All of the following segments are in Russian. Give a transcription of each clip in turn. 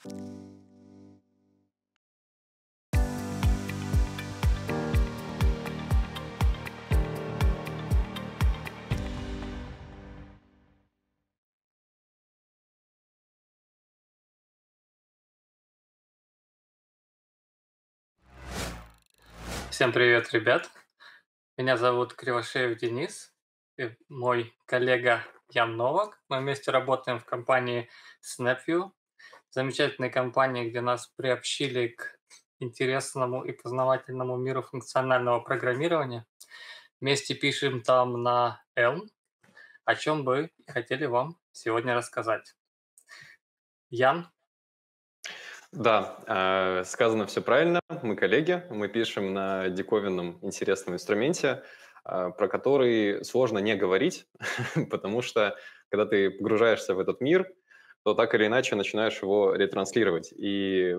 Всем привет, ребят. Меня зовут Кривошеев Денис. И мой коллега Ян Новак. Мы вместе работаем в компании SnapView замечательной компании, где нас приобщили к интересному и познавательному миру функционального программирования. Вместе пишем там на Elm, о чем бы хотели вам сегодня рассказать. Ян? Да, э, сказано все правильно. Мы коллеги, мы пишем на диковинном интересном инструменте, э, про который сложно не говорить, потому что когда ты погружаешься в этот мир – то так или иначе начинаешь его ретранслировать. И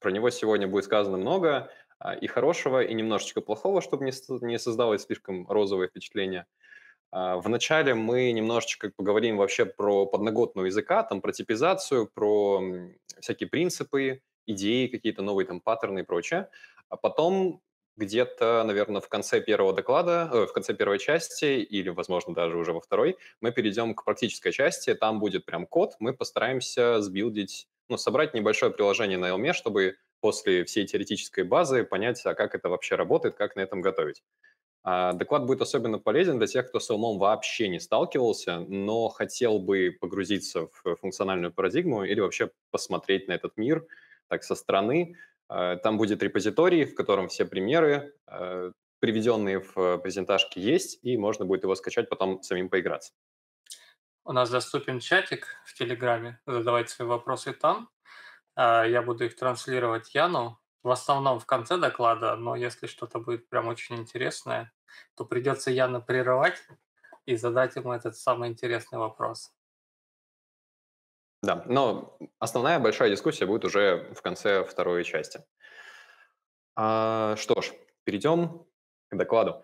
про него сегодня будет сказано много а, и хорошего, и немножечко плохого, чтобы не создалось слишком розовое впечатление. А, вначале мы немножечко поговорим вообще про подноготную языка, там, про типизацию, про всякие принципы, идеи, какие-то новые там паттерны и прочее. А потом где-то, наверное, в конце первого доклада, э, в конце первой части или, возможно, даже уже во второй, мы перейдем к практической части. Там будет прям код. Мы постараемся сбилдить, ну, собрать небольшое приложение на Elm, чтобы после всей теоретической базы понять, а как это вообще работает, как на этом готовить. А, доклад будет особенно полезен для тех, кто с Elm вообще не сталкивался, но хотел бы погрузиться в э, функциональную парадигму или вообще посмотреть на этот мир так со стороны, Э, там будет репозиторий, в котором все примеры, э, приведенные в э, презентажке, есть, и можно будет его скачать, потом самим поиграться. У нас доступен чатик в Телеграме, задавайте свои вопросы там. А, я буду их транслировать Яну, в основном в конце доклада, но если что-то будет прям очень интересное, то придется Яна прерывать и задать ему этот самый интересный вопрос. Да, но основная большая дискуссия будет уже в конце второй части. А, что ж, перейдем к докладу.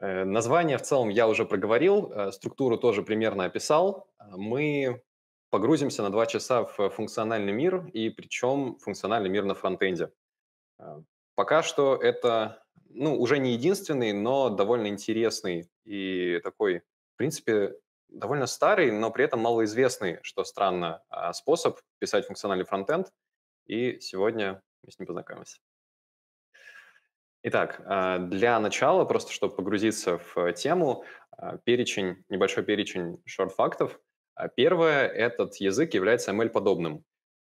Э, название в целом я уже проговорил, э, структуру тоже примерно описал. Мы погрузимся на два часа в функциональный мир, и причем функциональный мир на фронтенде. Э, пока что это ну, уже не единственный, но довольно интересный и такой, в принципе, довольно старый, но при этом малоизвестный, что странно, а, способ писать функциональный фронтенд. И сегодня мы с ним познакомимся. Итак, а, для начала, просто чтобы погрузиться в тему, а, перечень, небольшой перечень шорт-фактов. Первое, этот язык является ML-подобным.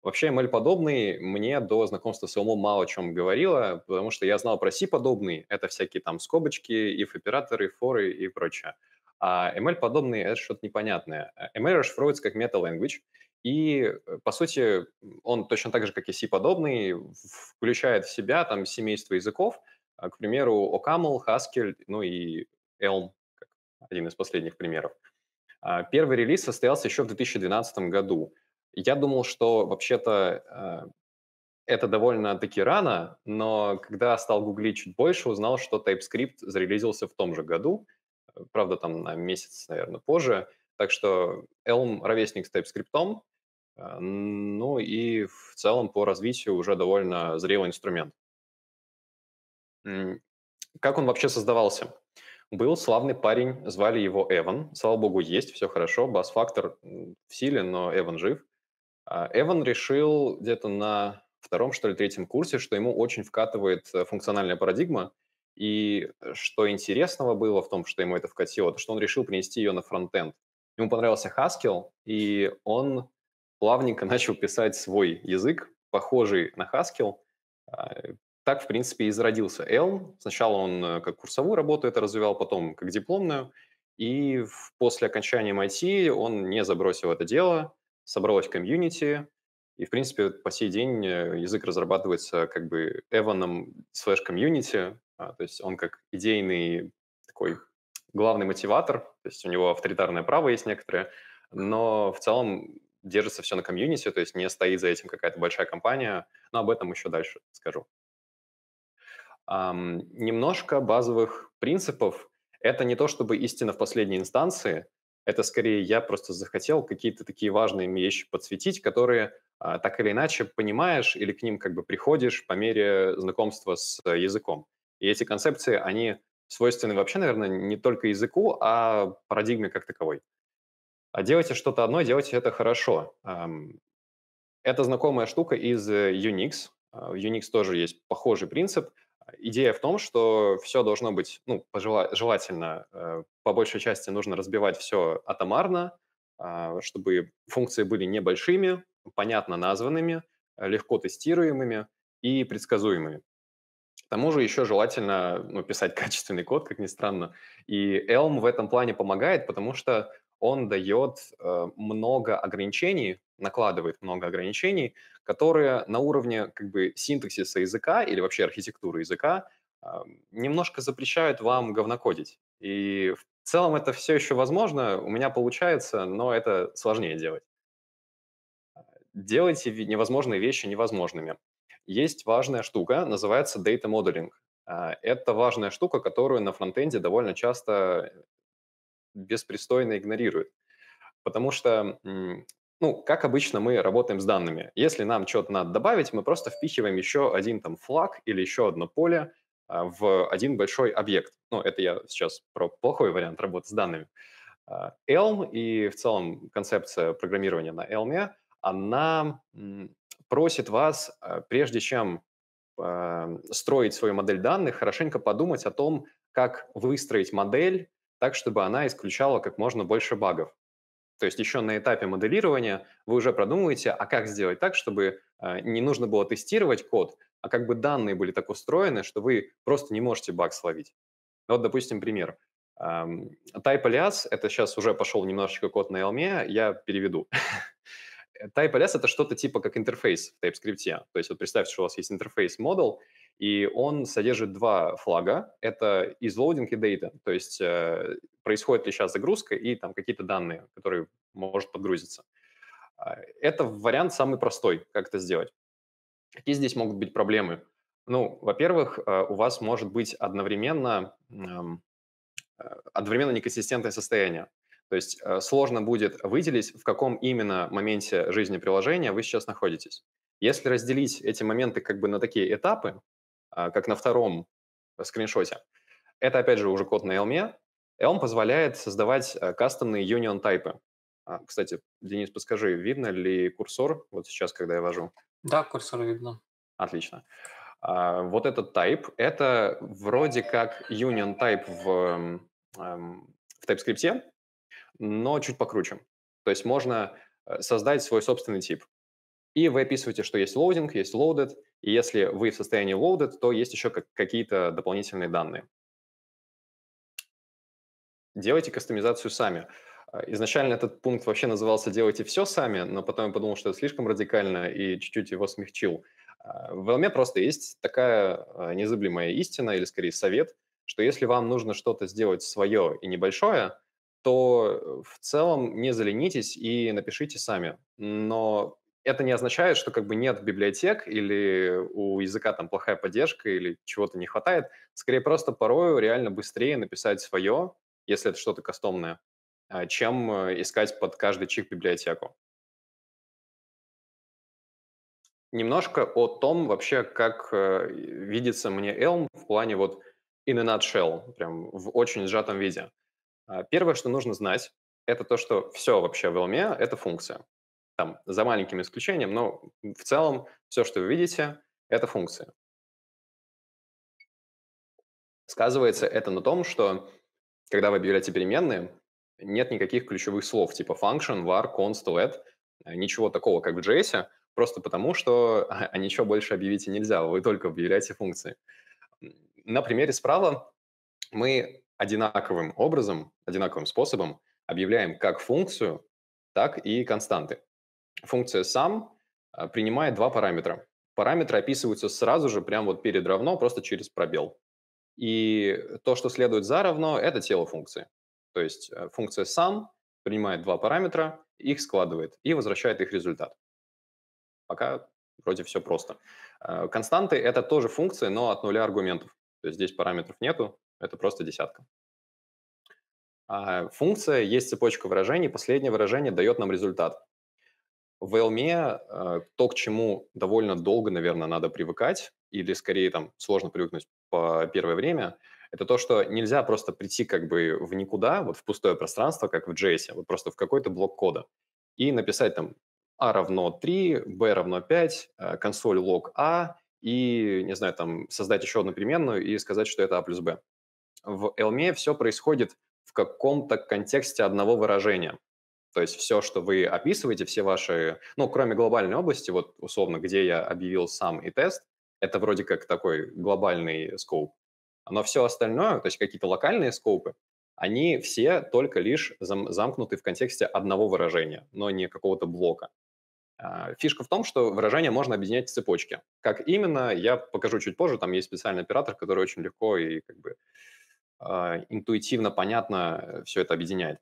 Вообще ML-подобный мне до знакомства с Elmo мало о чем говорило, потому что я знал про C-подобный, это всякие там скобочки, if-операторы, форы и прочее. А ML-подобный — это что-то непонятное. Э, ML расшифровывается как meta-language, и, э, по сути, он точно так же, как и C-подобный, включает в себя там семейство языков, а, к примеру, OCaml, Haskell, ну и Elm, как один из последних примеров. А, первый релиз состоялся еще в 2012 году. Я думал, что вообще-то э, это довольно-таки рано, но когда стал гуглить чуть больше, узнал, что TypeScript зарелизился в том же году — правда, там на месяц, наверное, позже. Так что Elm ровесник с TypeScript, э, ну и в целом по развитию уже довольно зрелый инструмент. Как он вообще создавался? Был славный парень, звали его Эван. Слава богу, есть, все хорошо. Бас-фактор в силе, но Эван жив. А, Эван решил где-то на втором, что ли, третьем курсе, что ему очень вкатывает э, функциональная парадигма, и э, что интересного было в том, что ему это вкатило, то что он решил принести ее на фронтенд. Ему понравился Haskell, и он плавненько начал писать свой язык, похожий на Haskell. А, э, так, в принципе, и зародился Elm. Сначала он э, как курсовую работу это развивал, потом как дипломную. И после окончания MIT он не забросил это дело, собралось комьюнити, и, в принципе, по сей день язык разрабатывается как бы Эваном слэш комьюнити, а, то есть он как идейный такой главный мотиватор, то есть у него авторитарное право есть некоторые, но в целом держится все на комьюнити, то есть не стоит за этим какая-то большая компания, но об этом еще дальше скажу. Um, немножко базовых принципов. Это не то, чтобы истина в последней инстанции, это скорее я просто захотел какие-то такие важные вещи подсветить, которые uh, так или иначе понимаешь или к ним как бы приходишь по мере знакомства с э, языком. И эти концепции, они свойственны вообще, наверное, не только языку, а парадигме как таковой. А делайте что-то одно, делайте это хорошо. Это знакомая штука из э, Unix. А, в Unix тоже есть похожий принцип. Идея в том, что все должно быть, ну, желательно, э, по большей части нужно разбивать все атомарно, а, чтобы функции были небольшими, понятно названными, легко тестируемыми и предсказуемыми тому же еще желательно ну, писать качественный код, как ни странно. И Elm в этом плане помогает, потому что он дает э, много ограничений, накладывает много ограничений, которые на уровне как бы синтаксиса языка или вообще архитектуры языка э, немножко запрещают вам говнокодить. И в целом это все еще возможно, у меня получается, но это сложнее делать. Делайте невозможные вещи невозможными. Есть важная штука, называется data modeling. А, это важная штука, которую на фронтенде довольно часто э, беспристойно игнорируют. Потому что, ну, как обычно мы работаем с данными. Если нам что-то надо добавить, мы просто впихиваем еще один там флаг или еще одно поле а, в один большой объект. Ну, это я сейчас про плохой вариант работы с данными. А, Elm и в целом концепция программирования на Elm, она просит вас, э, прежде чем эм, строить свою модель данных, хорошенько подумать о том, как выстроить модель так, чтобы она исключала как можно больше багов. То есть еще на этапе моделирования вы уже продумываете, а как сделать так, чтобы э, не нужно было тестировать код, а как бы данные были так устроены, что вы просто не можете баг словить. Вот, допустим, пример. Эм, Type alias, это сейчас уже пошел немножечко код на Elm, я переведу. TypeLS — это что-то типа как интерфейс в TypeScript. То есть вот представьте, что у вас есть интерфейс-модул, и он содержит два флага. Это loading и data, то есть э, происходит ли сейчас загрузка и там какие-то данные, которые может подгрузиться. А, это вариант самый простой, как это сделать. Какие здесь могут быть проблемы? Ну, во-первых, э, у вас может быть одновременно, э, одновременно неконсистентное состояние. То есть э, сложно будет выделить, в каком именно моменте жизни приложения вы сейчас находитесь. Если разделить эти моменты как бы на такие этапы, а, как на втором э, скриншоте, это опять же уже код на Elm. Elm позволяет создавать э, кастомные union тайпы. А, кстати, Денис, подскажи, видно ли курсор вот сейчас, когда я вожу? Да, курсор видно. Отлично. А, вот этот type — это вроде как union type в, эм, в TypeScript, но чуть покруче. То есть можно э, создать свой собственный тип. И вы описываете, что есть loading, есть loaded, и если вы в состоянии loaded, то есть еще какие-то дополнительные данные. Делайте кастомизацию сами. Э, изначально этот пункт вообще назывался «делайте все сами», но потом я подумал, что это слишком радикально и чуть-чуть его смягчил. Э, в LM просто есть такая незыблемая истина, или скорее совет, что если вам нужно что-то сделать свое и небольшое, то э, в целом не заленитесь и напишите сами. Но это не означает, что как бы нет библиотек или у языка там плохая поддержка или чего-то не хватает. Скорее просто порою реально быстрее написать свое, если это что-то кастомное, а, чем э, искать под каждый чих библиотеку. Немножко о том вообще, как э, видится мне Elm в плане вот in a nutshell, прям в очень сжатом виде. А, первое, что нужно знать, это то, что все вообще в LME — это функция. Там, за маленьким исключением, но в целом все, что вы видите, это функция. Сказывается это на том, что когда вы объявляете переменные, нет никаких ключевых слов типа function, var, const, let, э, ничего такого, как в JS, просто потому что а, а ничего больше объявить нельзя, вы только объявляете функции. На примере справа мы одинаковым образом, одинаковым способом объявляем как функцию, так и константы. Функция сам принимает два параметра. Параметры описываются сразу же, прямо вот перед равно, просто через пробел. И то, что следует за равно, это тело функции. То есть э, функция сам принимает два параметра, их складывает и возвращает их результат. Пока вроде все просто. Э, константы — это тоже функции, но от нуля аргументов. То есть здесь параметров нету, это просто десятка. А функция есть цепочка выражений. Последнее выражение дает нам результат. В Elm а, то, к чему довольно долго, наверное, надо привыкать, или скорее там сложно привыкнуть по первое время, это то, что нельзя просто прийти как бы в никуда, вот в пустое пространство, как в JS, а вот просто в какой-то блок кода, и написать там a а равно 3, b равно 5, консоль лог a, и, не знаю, там создать еще одну переменную и сказать, что это a плюс b в Elme все происходит в каком-то контексте одного выражения. То есть все, что вы описываете, все ваши, ну, кроме глобальной области, вот условно, где я объявил сам и тест, это вроде как такой глобальный скоуп. Но все остальное, то есть какие-то локальные скоупы, они все только лишь зам замкнуты в контексте одного выражения, но не какого-то блока. А, фишка в том, что выражение можно объединять в цепочке. Как именно, я покажу чуть позже, там есть специальный оператор, который очень легко и как бы а, интуитивно, понятно э, все это объединяет.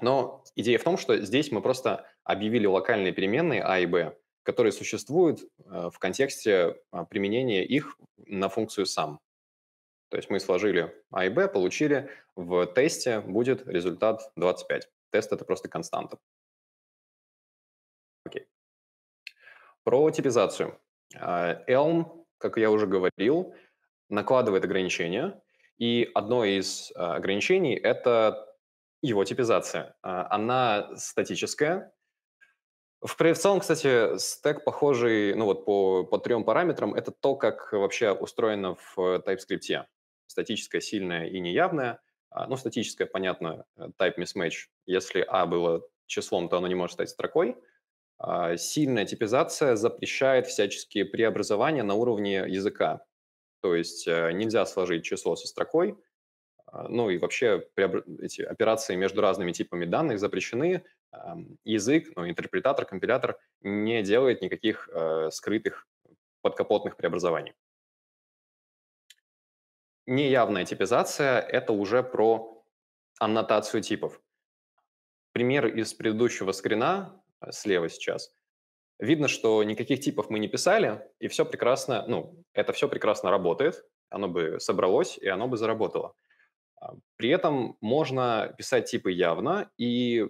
Но идея в том, что здесь мы просто объявили локальные переменные А и Б, которые существуют э, в контексте а, применения их на функцию сам. То есть мы сложили А и Б, получили, в тесте будет результат 25. Тест – это просто константа. Окей. Про типизацию. А, Elm, как я уже говорил, накладывает ограничения – и одно из а, ограничений – это его типизация. А, она статическая. В, целом, кстати, стек похожий ну вот, по, по трем параметрам. Это то, как вообще устроено в TypeScript. Э, статическое, сильное и неявное. А, ну, статическое, понятно, э, type mismatch. Если A было числом, то оно не может стать строкой. Сильная типизация запрещает всяческие преобразования на уровне языка. То есть э, нельзя сложить число со строкой, а, ну и вообще эти операции между разными типами данных запрещены. Язык, ну, интерпретатор, компилятор не делает никаких э, скрытых подкапотных преобразований. Неявная типизация – это уже про аннотацию типов. Пример из предыдущего скрина, э, слева сейчас, Видно, что никаких типов мы не писали, и все прекрасно, ну, это все прекрасно работает, оно бы собралось, и оно бы заработало. А, при этом можно писать типы явно, и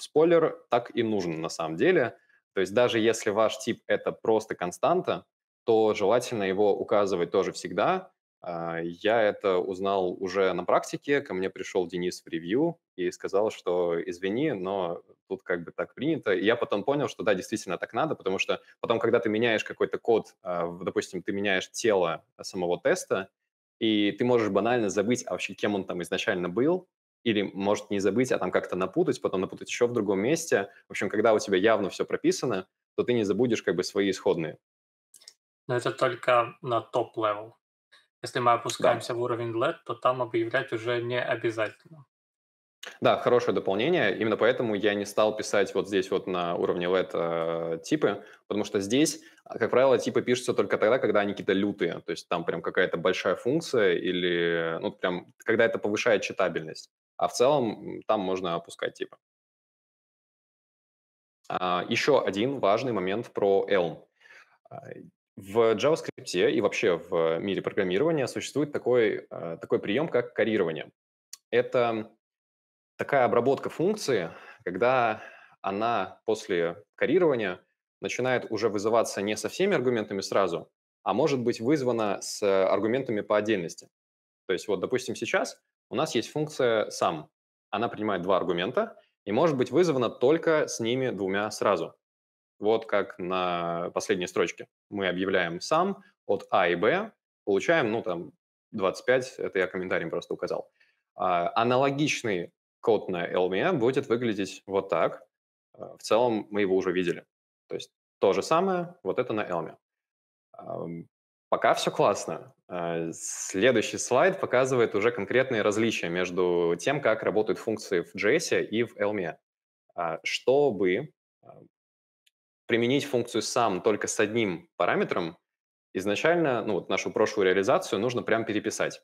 спойлер так и нужен на самом деле. То есть даже если ваш тип – это просто константа, то желательно его указывать тоже всегда, а, я это узнал уже на практике. Ко мне пришел Денис в ревью и сказал, что извини, но тут как бы так принято. И я потом понял, что да, действительно так надо, потому что потом, когда ты меняешь какой-то код, а, допустим, ты меняешь тело самого теста, и ты можешь банально забыть, а вообще кем он там изначально был, или, может, не забыть, а там как-то напутать, потом напутать еще в другом месте. В общем, когда у тебя явно все прописано, то ты не забудешь как бы свои исходные. Но это только на топ-левел. Если мы опускаемся да. в уровень LED, то там объявлять уже не обязательно. Да, хорошее дополнение. Именно поэтому я не стал писать вот здесь вот на уровне LED э, типы, потому что здесь, а, как правило, типы пишутся только тогда, когда они какие-то лютые, то есть там прям какая-то большая функция или, ну, прям, когда это повышает читабельность. А в целом там можно опускать типы. А, еще один важный момент про Elm. А, в JavaScript и вообще в мире программирования существует такой, э, такой прием, как карирование. Это такая обработка функции, когда она после карирования начинает уже вызываться не со всеми аргументами сразу, а может быть вызвана с аргументами по отдельности. То есть вот, допустим, сейчас у нас есть функция сам. Она принимает два аргумента и может быть вызвана только с ними двумя сразу. Вот как на последней строчке. Мы объявляем сам от А и Б, получаем, ну, там, 25, это я комментарием просто указал. А, аналогичный код на LVM будет выглядеть вот так. А, в целом мы его уже видели. То есть то же самое, вот это на Elm. Пока все классно. А, следующий слайд показывает уже конкретные различия между тем, как работают функции в JS и в Elm. Чтобы применить функцию сам только с одним параметром, изначально ну, вот нашу прошлую реализацию нужно прям переписать.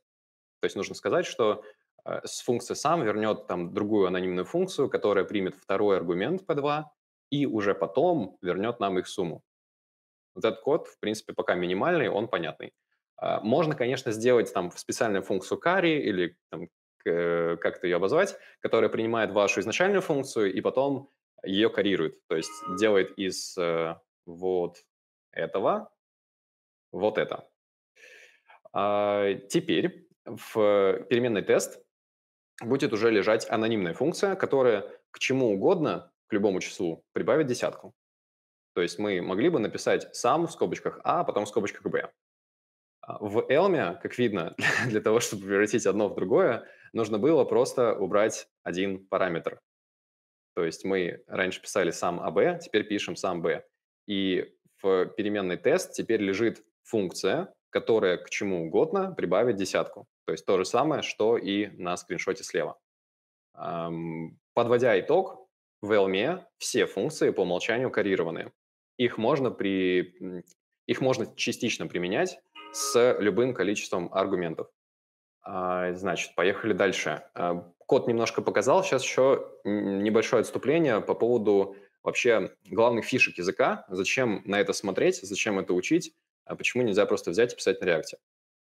То есть нужно сказать, что э, с функции сам вернет там другую анонимную функцию, которая примет второй аргумент P2 и уже потом вернет нам их сумму. Вот этот код, в принципе, пока минимальный, он понятный. А, можно, конечно, сделать там специальную функцию carry или там, э, как-то ее обозвать, которая принимает вашу изначальную функцию и потом ее карирует, то есть делает из э, вот этого вот это. А, теперь в э, переменный тест будет уже лежать анонимная функция, которая к чему угодно, к любому числу, прибавит десятку. То есть мы могли бы написать сам в скобочках А, а потом в скобочках Б. А, в Элме, как видно, для того, чтобы превратить одно в другое, нужно было просто убрать один параметр. То есть мы раньше писали сам АБ, теперь пишем сам Б. И в переменный тест теперь лежит функция, которая к чему угодно прибавит десятку. То есть то же самое, что и на скриншоте слева. Подводя итог, в Elm e все функции по умолчанию коррированы. Их можно, при... Их можно частично применять с любым количеством аргументов. А, значит, поехали дальше. А, код немножко показал, сейчас еще небольшое отступление по поводу вообще главных фишек языка, зачем на это смотреть, зачем это учить, а почему нельзя просто взять и писать на React.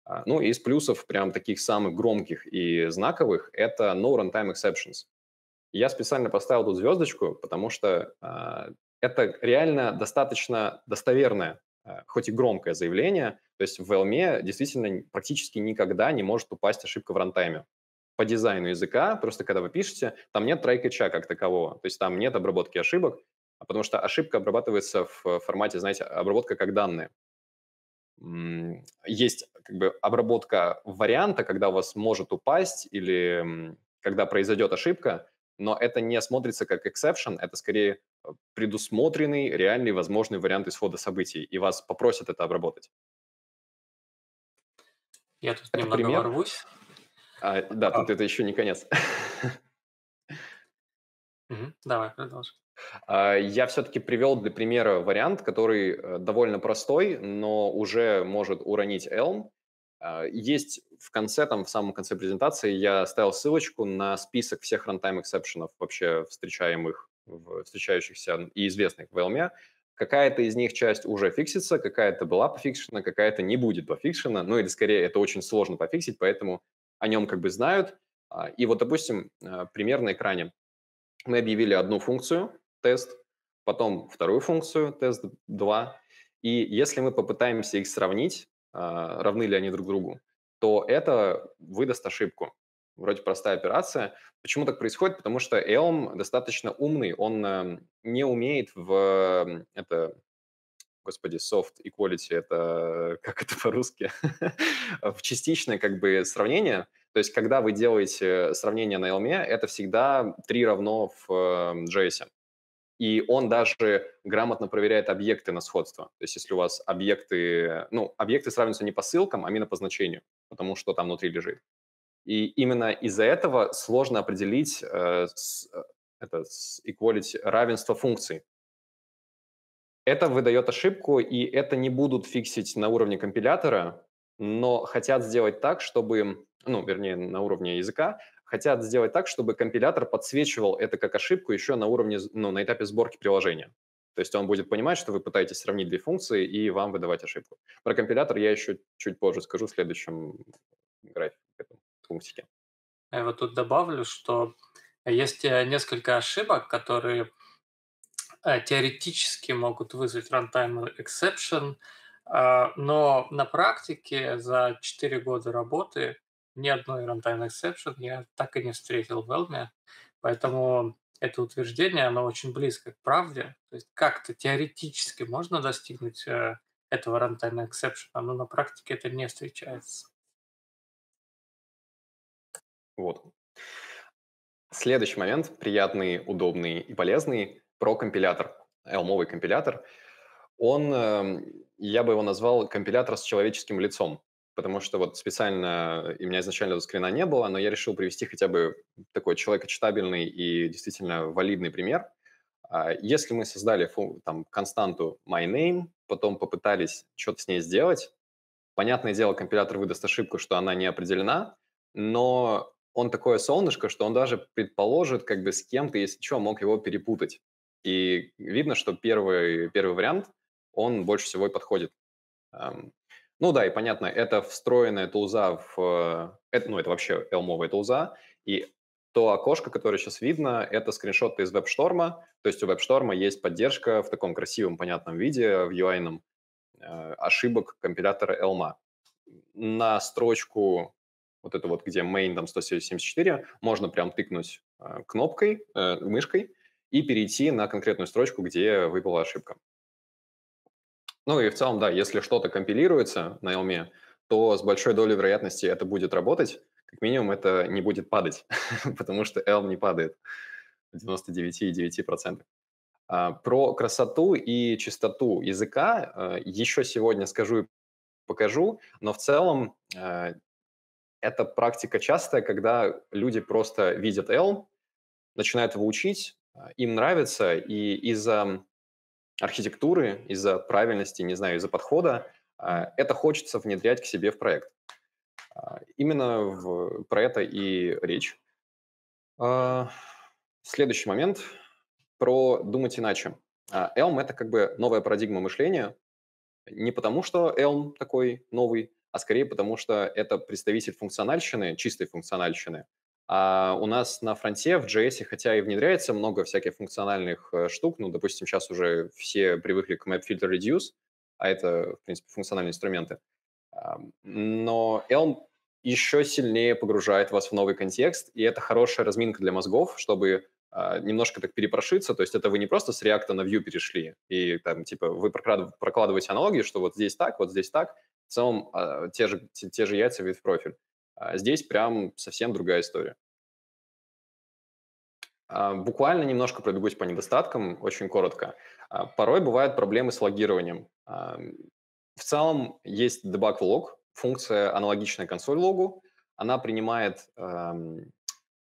А, ну, и из плюсов прям таких самых громких и знаковых — это no runtime exceptions. Я специально поставил тут звездочку, потому что э, это реально достаточно достоверное, э, хоть и громкое заявление. То есть в Elm действительно практически никогда не может упасть ошибка в рантайме по дизайну языка, просто когда вы пишете, там нет трайкача как такового, то есть там нет обработки ошибок, а потому что ошибка обрабатывается в э, формате, знаете, обработка как данные. Есть как бы обработка варианта, когда у вас может упасть или когда произойдет ошибка, но это не смотрится как exception, это скорее э, предусмотренный, реальный, возможный вариант исхода событий, и вас попросят это обработать. Я тут это немного пример. ворвусь. А, да, а. тут это еще не конец. Давай, продолжим. А, я все-таки привел для примера вариант, который э, довольно простой, но уже может уронить Elm. А, есть в конце, там, в самом конце презентации я ставил ссылочку на список всех runtime эксепшенов, вообще встречаемых, встречающихся и известных в Elm. Какая-то из них часть уже фиксится, какая-то была пофикшена, какая-то не будет пофикшена. Ну или скорее это очень сложно пофиксить, поэтому о нем как бы знают. А, и вот, допустим, а, пример на экране. Мы объявили одну функцию, тест, потом вторую функцию, тест 2. И если мы попытаемся их сравнить, а, равны ли они друг другу, то это выдаст ошибку. Вроде простая операция. Почему так происходит? Потому что Elm достаточно умный, он эм, не умеет в это, господи, soft equality, это э, как это по-русски, в частичное как бы сравнение. То есть, когда вы делаете э, сравнение на Elm, e, это всегда 3 равно в э, JS. И он даже грамотно проверяет объекты на сходство. То есть, если у вас объекты, ну, объекты сравниваются не по ссылкам, а именно по значению, потому что там внутри лежит. И именно из-за этого сложно определить э, с, это с equality, равенство функций. Это выдает ошибку, и это не будут фиксить на уровне компилятора, но хотят сделать так, чтобы, ну, вернее, на уровне языка, хотят сделать так, чтобы компилятор подсвечивал это как ошибку еще на уровне, ну, на этапе сборки приложения. То есть он будет понимать, что вы пытаетесь сравнить две функции и вам выдавать ошибку. Про компилятор я еще чуть позже скажу в следующем графике, в этом пунктике. Я вот тут добавлю, что есть э, несколько ошибок, которые Э, теоретически могут вызвать runtime exception, а, но на практике за 4 года работы ни одной runtime exception я так и не встретил в Elm. Поэтому это утверждение, оно очень близко к правде. То есть как-то теоретически можно достигнуть э, этого runtime exception, но на практике это не встречается. Вот. Следующий момент, приятный, удобный и полезный, про компилятор, элмовый компилятор. Он, эм, я бы его назвал компилятор с человеческим лицом, потому что вот специально, и э, у меня изначально этого скрина не было, но я решил привести хотя бы такой человекочитабельный и действительно валидный пример. А, если мы создали там константу my name потом попытались что-то с ней сделать, понятное дело, компилятор выдаст ошибку, что она не определена, но он такое солнышко, что он даже предположит, как бы с кем-то, если что, мог его перепутать. И видно, что первый, первый вариант, он больше всего и подходит. Ну да, и понятно, это встроенная тулза в... Э, это, ну, это вообще элмовая тулза, и то окошко, которое сейчас видно, это скриншоты из WebStorm. То есть у WebStorm есть поддержка в таком красивом, понятном виде, в UI э, ошибок компилятора Elma. На строчку вот это вот, где main там 174, можно прям тыкнуть э, кнопкой, мышкой, и перейти на конкретную строчку, где выпала ошибка. Ну и в целом, да, если что-то компилируется на Elm, то с большой долей вероятности это будет работать. Как минимум, это не будет падать, потому что Elm не падает в 99,9%. А, про красоту и чистоту языка а, еще сегодня скажу и покажу, но в целом а, это практика частая, когда люди просто видят Elm, начинают его учить, а, им нравится, и из-за архитектуры, из-за правильности, не знаю, из-за подхода а, это хочется внедрять к себе в проект. А, именно в, про это и речь. Следующий момент про думать иначе. Elm — это как бы новая парадигма мышления. Не потому, что Elm такой новый, а скорее потому, что это представитель функциональщины, чистой функциональщины — а у нас на фронте в JS, хотя и внедряется много всяких функциональных э, штук, ну, допустим, сейчас уже все привыкли к map filter reduce, а это, в принципе, функциональные инструменты. А, но Elm еще сильнее погружает вас в новый контекст, и это хорошая разминка для мозгов, чтобы а, немножко так перепрошиться, то есть это вы не просто с React на Vue перешли, и там, типа, вы прокладываете аналогии, что вот здесь так, вот здесь так, в целом а, те же, те, же яйца вид в профиль. А здесь прям совсем другая история. А, буквально немножко пробегусь по недостаткам, очень коротко. А, порой бывают проблемы с логированием. А, в целом есть debug log, функция аналогичная консоль логу. Она принимает эм,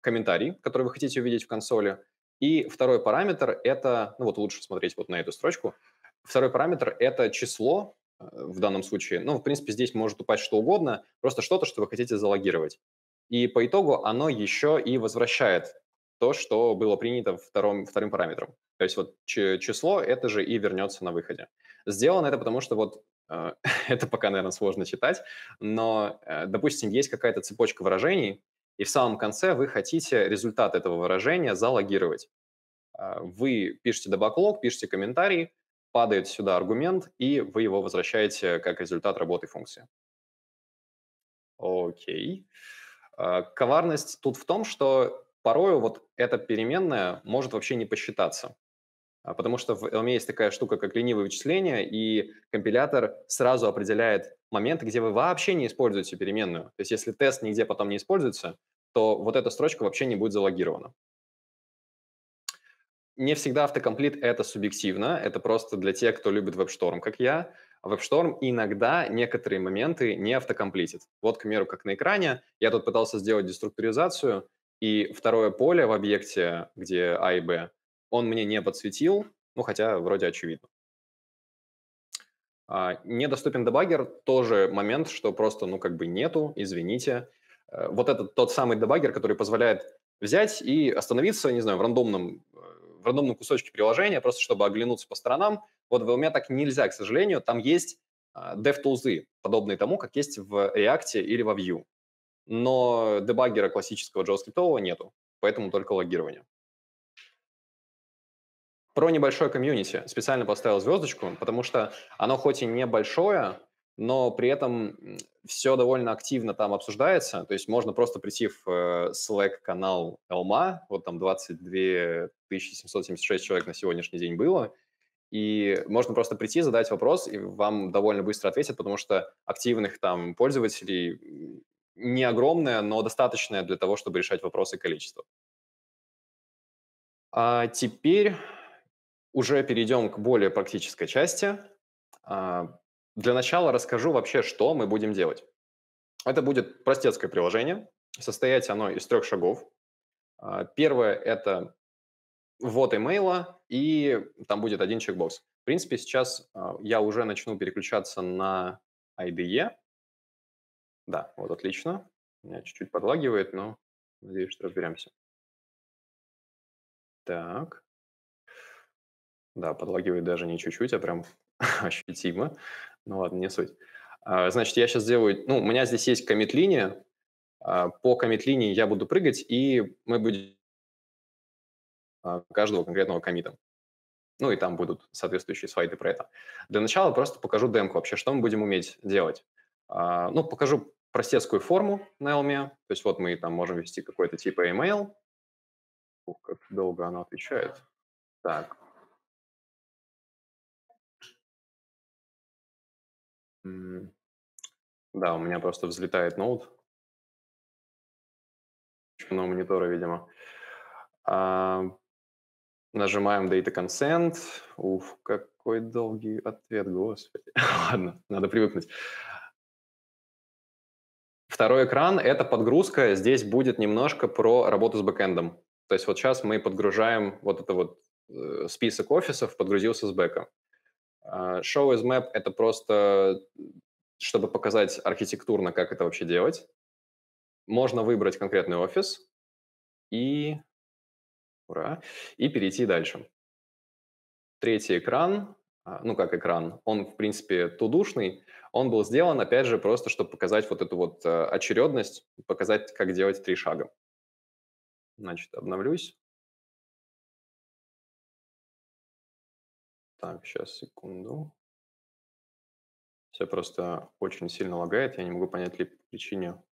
комментарий, который вы хотите увидеть в консоли. И второй параметр – это, ну вот лучше смотреть вот на эту строчку. Второй параметр – это число, э, в данном случае. Ну, в принципе, здесь может упасть что угодно, просто что-то, что вы хотите залогировать. И по итогу оно еще и возвращает то, что было принято вторым, вторым параметром. То есть вот число это же и вернется на выходе. Сделано это потому, что вот э, это пока, наверное, сложно читать, но, э, допустим, есть какая-то цепочка выражений, и в самом конце вы хотите результат этого выражения залогировать. А, вы пишете дебаклог, пишете комментарий, падает сюда аргумент, и вы его возвращаете как результат работы функции. Окей. А, коварность тут в том, что порою вот эта переменная может вообще не посчитаться. А, потому что в LME есть такая штука, как ленивые вычисления, и компилятор сразу определяет момент, где вы вообще не используете переменную. То есть если тест нигде потом не используется, то вот эта строчка вообще не будет залогирована. Не всегда автокомплит — это субъективно, это просто для тех, кто любит WebStorm, как я. WebStorm иногда некоторые моменты не автокомплитит. Вот, к примеру, как на экране, я тут пытался сделать деструктуризацию, и второе поле в объекте, где А и Б, он мне не подсветил, ну хотя вроде очевидно. А, недоступен дебаггер тоже момент, что просто, ну, как бы нету, извините. Э, вот это тот самый дебаггер, который позволяет взять и остановиться, не знаю, в рандомном, э, в рандомном кусочке приложения, просто чтобы оглянуться по сторонам. Вот у меня так нельзя, к сожалению. Там есть а, DevTools, подобные тому, как есть в React или во Vue но дебаггера классического JavaScriptового нету, поэтому только логирование. Про небольшое комьюнити специально поставил звездочку, потому что оно хоть и небольшое, но при этом все довольно активно там обсуждается. То есть можно просто прийти в э, Slack-канал Elma, вот там 22 776 человек на сегодняшний день было, и можно просто прийти, задать вопрос, и вам довольно быстро ответят, потому что активных там пользователей не огромное, но достаточная для того, чтобы решать вопросы количества. А теперь уже перейдем к более практической части. А, для начала расскажу вообще, что мы будем делать. Это будет простецкое приложение. Состоять оно из трех шагов. А, первое – это ввод имейла, и там будет один чекбокс. В принципе, сейчас а, я уже начну переключаться на IDE, да, вот отлично. Меня чуть-чуть подлагивает, но надеюсь, что разберемся. Так. Да, подлагивает даже не чуть-чуть, а прям ощутимо. Ну ладно, не суть. А, значит, я сейчас сделаю. Ну, у меня здесь есть комит-линия. А, по комит-линии я буду прыгать, и мы будем а, каждого конкретного комита. Ну и там будут соответствующие слайды про это. Для начала просто покажу демку вообще, что мы будем уметь делать. А, ну, покажу простецкую форму на Elm. То есть вот мы там можем ввести какой-то тип email. Ух, как долго она отвечает. Так. Да, у меня просто взлетает ноут. Очень монитора, видимо. А, нажимаем Data Consent. Уф, какой долгий ответ, господи. Ладно, надо привыкнуть. Второй экран — это подгрузка. Здесь будет немножко про работу с бэкэндом. То есть вот сейчас мы подгружаем вот это вот э, список офисов, подгрузился с бэка. Show as map — это просто, чтобы показать архитектурно, как это вообще делать. Можно выбрать конкретный офис и... Ура! И перейти дальше. Третий экран, а, ну как экран, он, в принципе, тудушный — он был сделан, опять же, просто чтобы показать вот эту вот э, очередность, показать, как делать три шага. Значит, обновлюсь. Так, сейчас, секунду. Все просто очень сильно лагает. Я не могу понять, ли по причине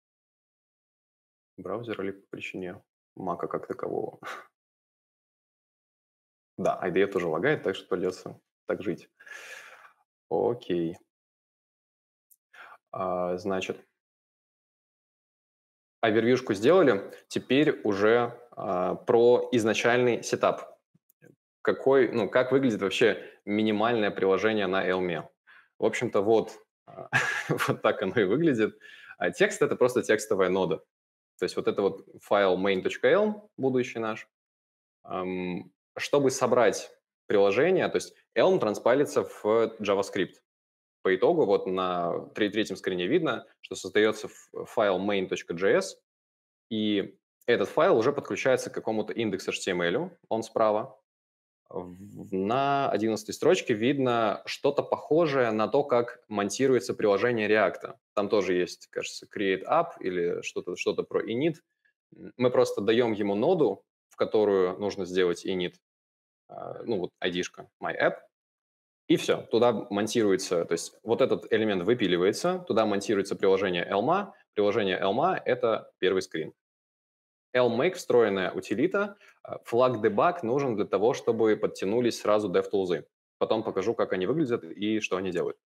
браузера, ли по причине мака как такового. Да, IDE а тоже лагает, так что придется так жить. Окей. А, значит, овервьюшку сделали, теперь уже а, про изначальный сетап. Какой, ну, как выглядит вообще минимальное приложение на Elm? В общем-то, вот, а, вот так оно и выглядит. А текст — это просто текстовая нода. То есть вот это вот файл main.elm, будущий наш. Чтобы собрать приложение, то есть Elm транспалится в JavaScript по итогу вот на третьем скрине видно, что создается файл main.js, и этот файл уже подключается к какому-то индексу HTML, он справа. На 11 строчке видно что-то похожее на то, как монтируется приложение React. Там тоже есть, кажется, create app или что-то что про init. Мы просто даем ему ноду, в которую нужно сделать init, а, ну вот id-шка, my app, и все, туда монтируется, то есть вот этот элемент выпиливается, туда монтируется приложение Elma. Приложение Elma — это первый скрин. LMake — встроенная утилита. А, флаг debug нужен для того, чтобы подтянулись сразу DevTools. Потом покажу, как они выглядят и что они делают.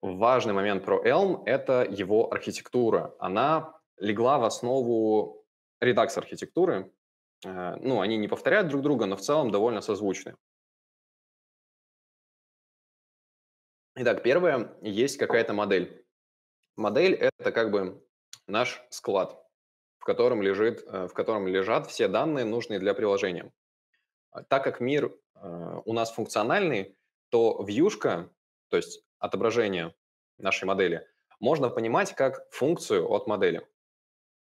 Важный момент про Elm — это его архитектура. Она легла в основу Redux архитектуры. Э, ну, они не повторяют друг друга, но в целом довольно созвучны. Итак, первое, есть какая-то модель. Модель – это как бы наш склад, в котором, лежит, э, в котором лежат все данные, нужные для приложения. А, так как мир э, у нас функциональный, то вьюшка, то есть отображение нашей модели, можно понимать как функцию от модели.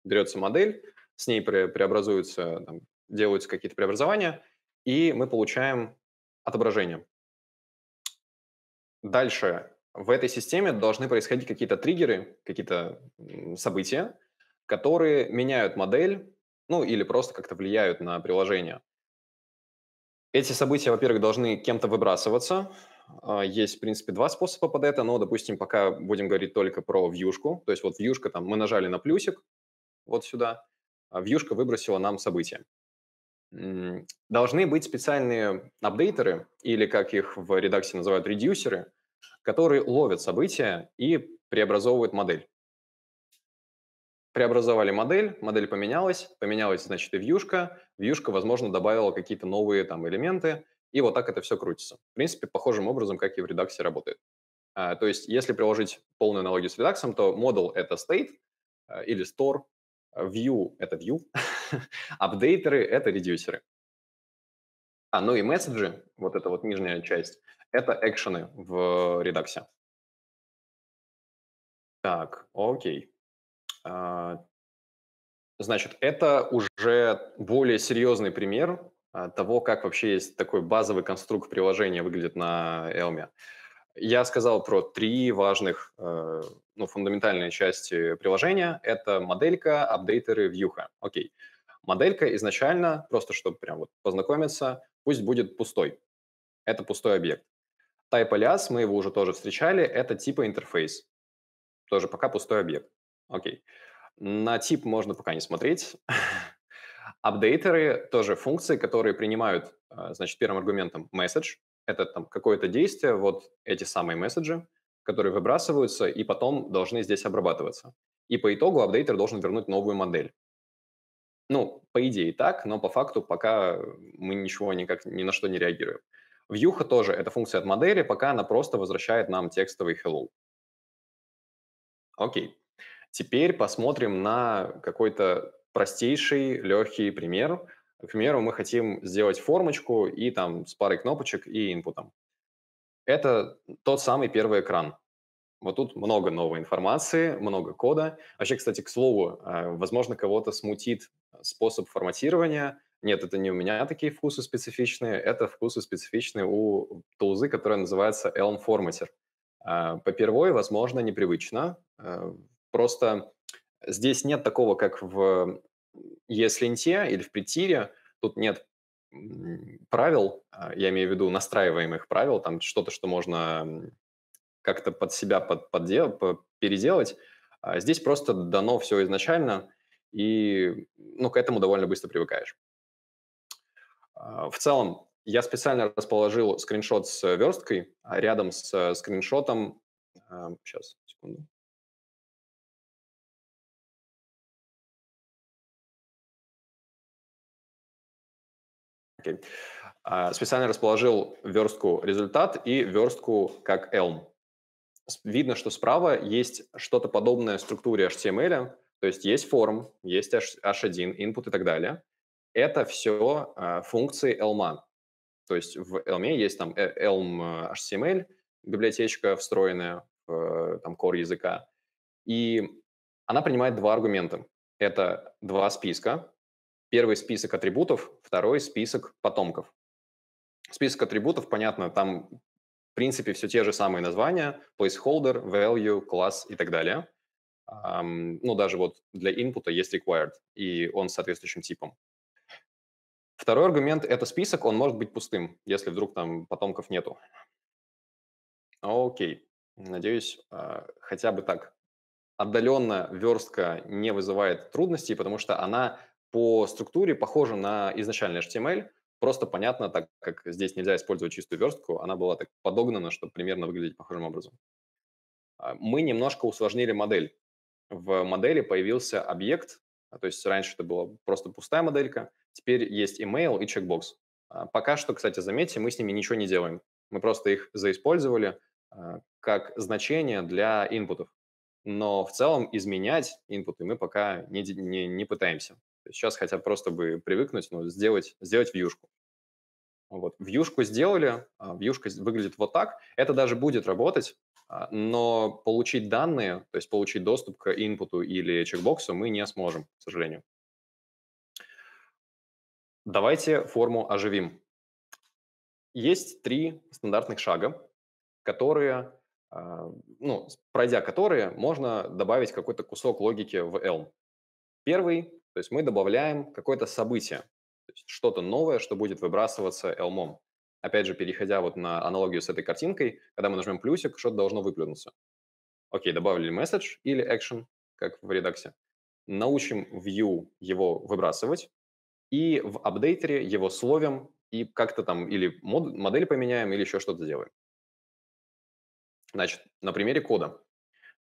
Берется модель, с ней преобразуются, там, делаются какие-то преобразования, и мы получаем отображение. Дальше в этой системе должны происходить какие-то триггеры, какие-то события, которые меняют модель, ну или просто как-то влияют на приложение. Эти события, во-первых, должны кем-то выбрасываться. А, есть, в принципе, два способа под это, но, допустим, пока будем говорить только про вьюшку. То есть вот вьюшка, там, мы нажали на плюсик вот сюда, а вьюшка выбросила нам событие должны быть специальные апдейтеры, или как их в редакции называют редюсеры, которые ловят события и преобразовывают модель. Преобразовали модель, модель поменялась, поменялась, значит, и вьюшка, вьюшка, возможно, добавила какие-то новые там элементы, и вот так это все крутится. В принципе, похожим образом, как и в редакции работает. А, то есть, если приложить полную аналогию с редаксом, то model — это state а, или store, Э, view — это view, апдейтеры — это редюсеры. А, ну и месседжи, вот эта вот нижняя часть, это экшены в э, редаксе. Так, окей. А, значит, это уже более серьезный пример э, того, как вообще есть такой базовый конструкт приложения выглядит на Elm. Я сказал про три важных, э, ну, фундаментальные части приложения. Это моделька, апдейтеры, вьюха. Окей. Моделька изначально, просто чтобы прям вот познакомиться, пусть будет пустой. Это пустой объект. Type alias, мы его уже тоже встречали, это типа интерфейс. Тоже пока пустой объект. Окей. На тип можно пока не смотреть. Апдейтеры тоже функции, которые принимают, э, значит, первым аргументом message, это там какое-то действие, вот эти самые месседжи, которые выбрасываются и потом должны здесь обрабатываться. И по итогу апдейтер должен вернуть новую модель. Ну, по идее так, но по факту пока мы ничего никак ни на что не реагируем. Вьюха тоже, это функция от модели, пока она просто возвращает нам текстовый hello. Окей. Теперь посмотрим на какой-то простейший, легкий пример, к примеру, мы хотим сделать формочку и там с парой кнопочек и инпутом. Это тот самый первый экран. Вот тут много новой информации, много кода. Вообще, кстати, к слову, э, возможно, кого-то смутит способ форматирования. Нет, это не у меня такие вкусы специфичные, это вкусы специфичные у тулзы, которая называется Elm Formatter. Э, попервой, возможно, непривычно. Э, просто здесь нет такого, как в ESLint или в притире тут нет правил, а, я имею в виду настраиваемых правил, там что-то, что можно как-то под себя под, поддел, переделать. А здесь просто дано все изначально, и ну, к этому довольно быстро привыкаешь. А, в целом, я специально расположил скриншот с версткой рядом с э, скриншотом... Сейчас, секунду. Okay. А, специально расположил верстку результат и верстку как Elm. Видно, что справа есть что-то подобное структуре HTML, то есть есть форм, есть H1, input и так далее. Это все а, функции Elm. То есть в Elm есть там э, Elm э, HTML, библиотечка встроенная в э, там, core языка. И она принимает два аргумента. Это два списка, Первый список атрибутов, второй список потомков. Список атрибутов, понятно, там в принципе все те же самые названия, placeholder, value, класс и так далее. Um, ну, даже вот для input есть required, и он с соответствующим типом. Второй аргумент – это список, он может быть пустым, если вдруг там потомков нету. Окей, надеюсь, а, хотя бы так отдаленно верстка не вызывает трудностей, потому что она по структуре похожа на изначальный HTML, просто понятно, так как здесь нельзя использовать чистую верстку, она была так подогнана, чтобы примерно выглядеть похожим образом. А, мы немножко усложнили модель. В модели появился объект, а, то есть раньше это была просто пустая моделька, теперь есть email и чекбокс. А, пока что, кстати, заметьте, мы с ними ничего не делаем. Мы просто их заиспользовали как значение для инпутов. Но в целом изменять инпуты мы пока не, не, не пытаемся. Сейчас хотя просто бы привыкнуть, но сделать, сделать вьюшку. Вот. Вьюшку сделали, а, вьюшка выглядит вот так. Это даже будет работать, а, но получить данные, то есть получить доступ к инпуту или чекбоксу мы не сможем, к сожалению. Давайте форму оживим. Есть три стандартных шага, которые, а, ну, пройдя которые, можно добавить какой-то кусок логики в Elm. Первый то есть мы добавляем какое-то событие, что-то новое, что будет выбрасываться элмом. Опять же, переходя вот на аналогию с этой картинкой, когда мы нажмем плюсик, что-то должно выплюнуться. Окей, добавили message или action, как в редаксе. Научим view его выбрасывать, и в апдейтере его словим, и как-то там или мод, модель поменяем, или еще что-то сделаем. Значит, на примере кода.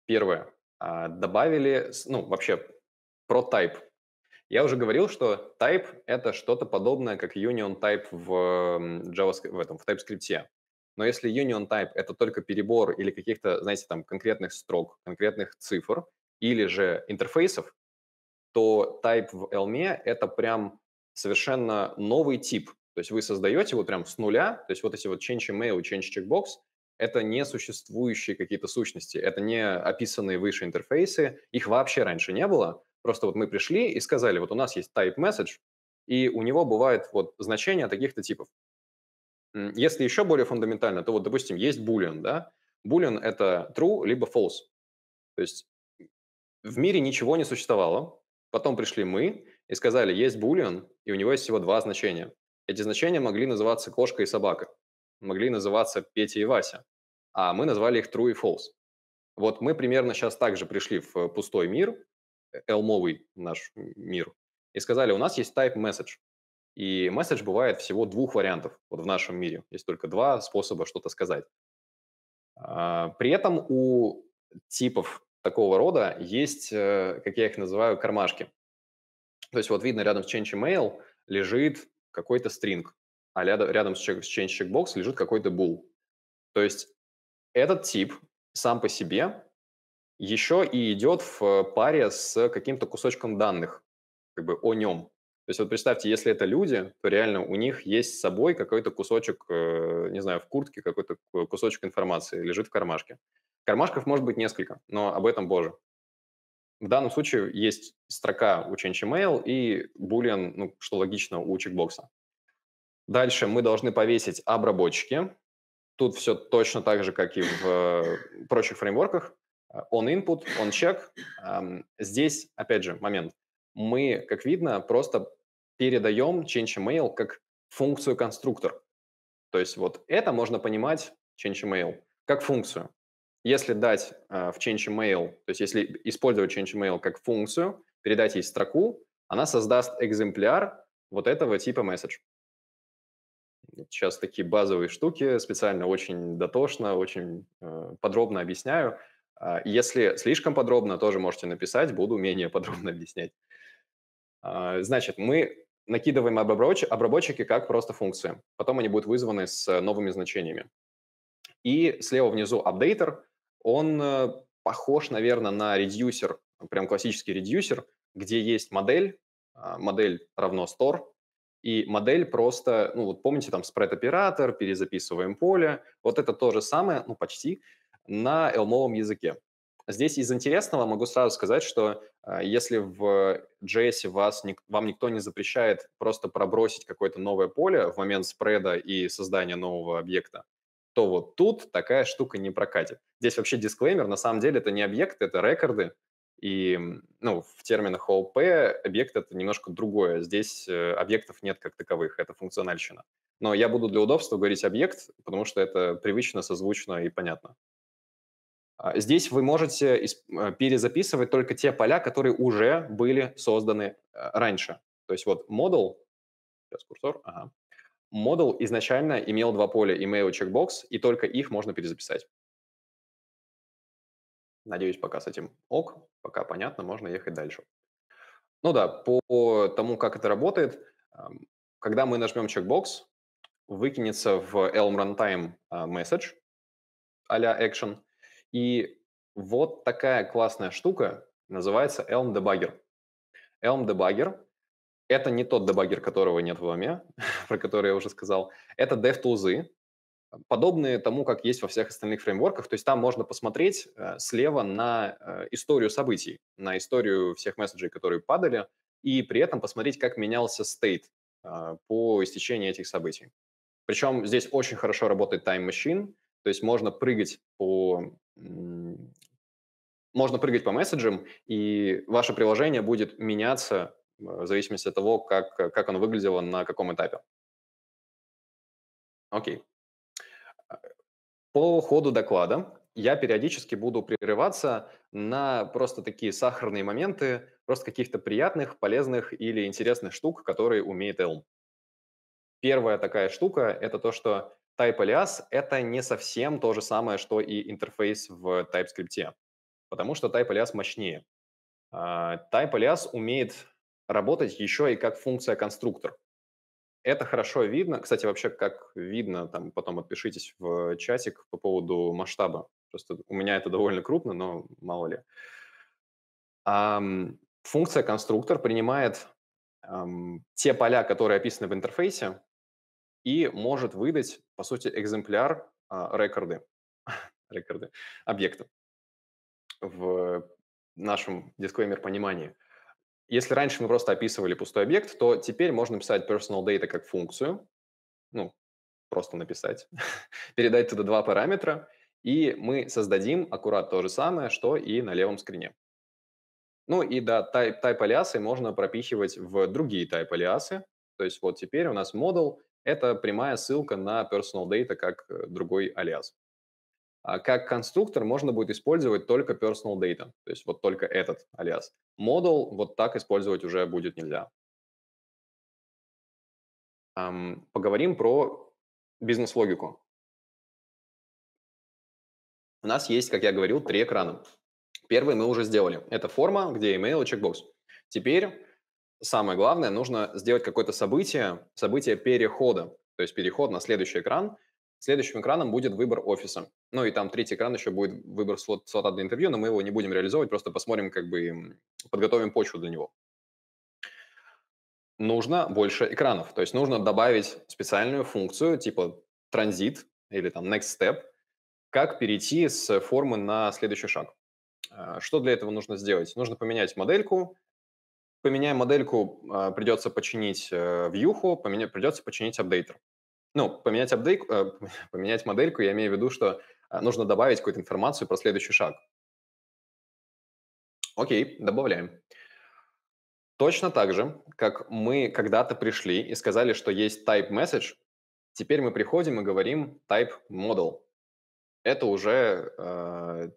Первое. А, добавили, ну, вообще, прототип я уже говорил, что type — это что-то подобное, как union type в, JavaScript, в, этом, в TypeScript. Но если union type — это только перебор или каких-то, знаете, там, конкретных строк, конкретных цифр или же интерфейсов, то type в Elm — это прям совершенно новый тип. То есть вы создаете его прям с нуля, то есть вот эти вот change email, change checkbox — это не существующие какие-то сущности, это не описанные выше интерфейсы, их вообще раньше не было — Просто вот мы пришли и сказали, вот у нас есть type message, и у него бывает вот значение таких-то типов. Если еще более фундаментально, то вот, допустим, есть boolean, да? Boolean – это true либо false. То есть в мире ничего не существовало, потом пришли мы и сказали, есть boolean, и у него есть всего два значения. Эти значения могли называться кошка и собака, могли называться Петя и Вася, а мы назвали их true и false. Вот мы примерно сейчас также пришли в пустой мир элмовый наш мир, и сказали, у нас есть type message. И message бывает всего двух вариантов вот в нашем мире. Есть только два способа что-то сказать. А, при этом у типов такого рода есть, э, как я их называю, кармашки. То есть вот видно рядом с change email лежит какой-то string, а рядом с change checkbox лежит какой-то bool. То есть этот тип сам по себе еще и идет в э, паре с каким-то кусочком данных как бы о нем. То есть вот представьте, если это люди, то реально у них есть с собой какой-то кусочек, э, не знаю, в куртке какой-то кусочек информации лежит в кармашке. Кармашков может быть несколько, но об этом боже. В данном случае есть строка у change и boolean, ну, что логично, у чекбокса. Дальше мы должны повесить обработчики. Тут все точно так же, как и в э, прочих фреймворках. Э, он input, он чек. Здесь, опять же, момент. Мы, как видно, просто передаем change.mail как функцию конструктор. То есть вот это можно понимать change.mail как функцию. Если дать э, в change.mail, то есть если использовать change.mail как функцию, передать ей строку, она создаст экземпляр вот этого типа message. Сейчас такие базовые штуки, специально очень дотошно, очень э, подробно объясняю. А, если слишком подробно, тоже можете написать, буду менее подробно объяснять. А, значит, мы накидываем обработчики как просто функции. Потом они будут вызваны с новыми значениями. И слева внизу апдейтер, он э, похож, наверное, на редюсер, прям классический редюсер, где есть модель, а, модель равно store, и модель просто, ну вот помните, там спред-оператор, перезаписываем поле, вот это то же самое, ну почти, на элмовом языке. Здесь из интересного могу сразу сказать, что а, если в JS вас, вам никто не запрещает просто пробросить какое-то новое поле в момент спреда и создания нового объекта, то вот тут такая штука не прокатит. Здесь вообще дисклеймер, на самом деле это не объект, это рекорды, и ну, в терминах ООП объект — это немножко другое. Здесь э, объектов нет как таковых, это функциональщина. Но я буду для удобства говорить объект, потому что это привычно, созвучно и понятно. А, здесь вы можете э, перезаписывать только те поля, которые уже были созданы э, раньше. То есть вот модул, сейчас курсор, ага, модул изначально имел два поля email и checkbox, и только их можно перезаписать. Надеюсь, пока с этим ок, пока понятно, можно ехать дальше. Ну да, по тому, как это работает, когда мы нажмем чекбокс, выкинется в Elm Runtime а, message а action – и вот такая классная штука называется Elm Debugger. Elm Debugger – это не тот дебаггер, которого нет в Elm, про который я уже сказал. Это DevTools, подобные тому, как есть во всех остальных фреймворках. То есть там можно посмотреть э, слева на э, историю событий, на историю всех месседжей, которые падали, и при этом посмотреть, как менялся стейт э, по истечении этих событий. Причем здесь очень хорошо работает Time Machine – то есть можно прыгать по можно прыгать по месседжам, и ваше приложение будет меняться э, в зависимости от того, как, э, как оно выглядело на каком этапе. Окей. А, по ходу доклада я периодически буду прерываться на просто такие сахарные моменты, просто каких-то приятных, полезных или интересных штук, которые умеет Elm. Первая такая штука – это то, что Type alias — это не совсем то же самое, что и интерфейс в TypeScript, потому что Type alias мощнее. А, Type alias умеет работать еще и как функция конструктор. Это хорошо видно. Кстати, вообще, как видно, там потом отпишитесь в чатик по поводу масштаба. Просто у меня это довольно крупно, но мало ли. Функция конструктор принимает те поля, которые описаны в интерфейсе, и может выдать, по сути, экземпляр а, рекорды, рекорды объекта в нашем дисклеймер понимании. Если раньше мы просто описывали пустой объект, то теперь можно писать personal data как функцию, ну, просто написать, передать туда два параметра, и мы создадим аккурат то же самое, что и на левом скрине. Ну и да, тайп, тайп алиасы можно пропихивать в другие тайп алиасы. То есть вот теперь у нас модул это прямая ссылка на personal data как э, другой алиас. А как конструктор можно будет использовать только personal data, то есть вот только этот алиас. Model вот так использовать уже будет нельзя. Поговорим про бизнес-логику. У нас есть, как я говорил, три экрана. Первый мы уже сделали. Это форма, где email и чекбокс. Теперь самое главное, нужно сделать какое-то событие, событие перехода, то есть переход на следующий экран. Следующим экраном будет выбор офиса. Ну и там третий экран еще будет выбор слот, слота для интервью, но мы его не будем реализовывать, просто посмотрим, как бы подготовим почву для него. Нужно больше экранов, то есть нужно добавить специальную функцию типа транзит или там next step, как перейти с формы на следующий шаг. А, что для этого нужно сделать? Нужно поменять модельку, поменяем модельку, а, придется починить э, вьюху, поменя... придется починить апдейтер. Ну, поменять, апдейк, э, поменять модельку, я имею в виду, что а, нужно добавить какую-то информацию про следующий шаг. Окей, добавляем. Точно так же, как мы когда-то пришли и сказали, что есть type message, теперь мы приходим и говорим type model. Это уже а,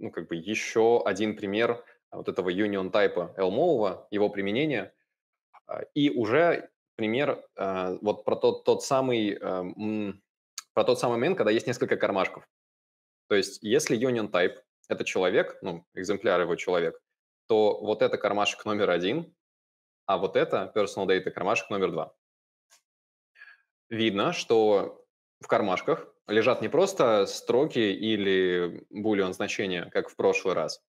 ну, как бы еще один пример вот этого union type elmo, его применение, а, и уже пример а, вот про тот, тот самый а, про тот самый момент, когда есть несколько кармашков. То есть если union type – это человек, ну, экземпляр его человек, то вот это кармашек номер один, а вот это personal data кармашек номер два. Видно, что в кармашках лежат не просто строки или boolean значения, как в прошлый раз,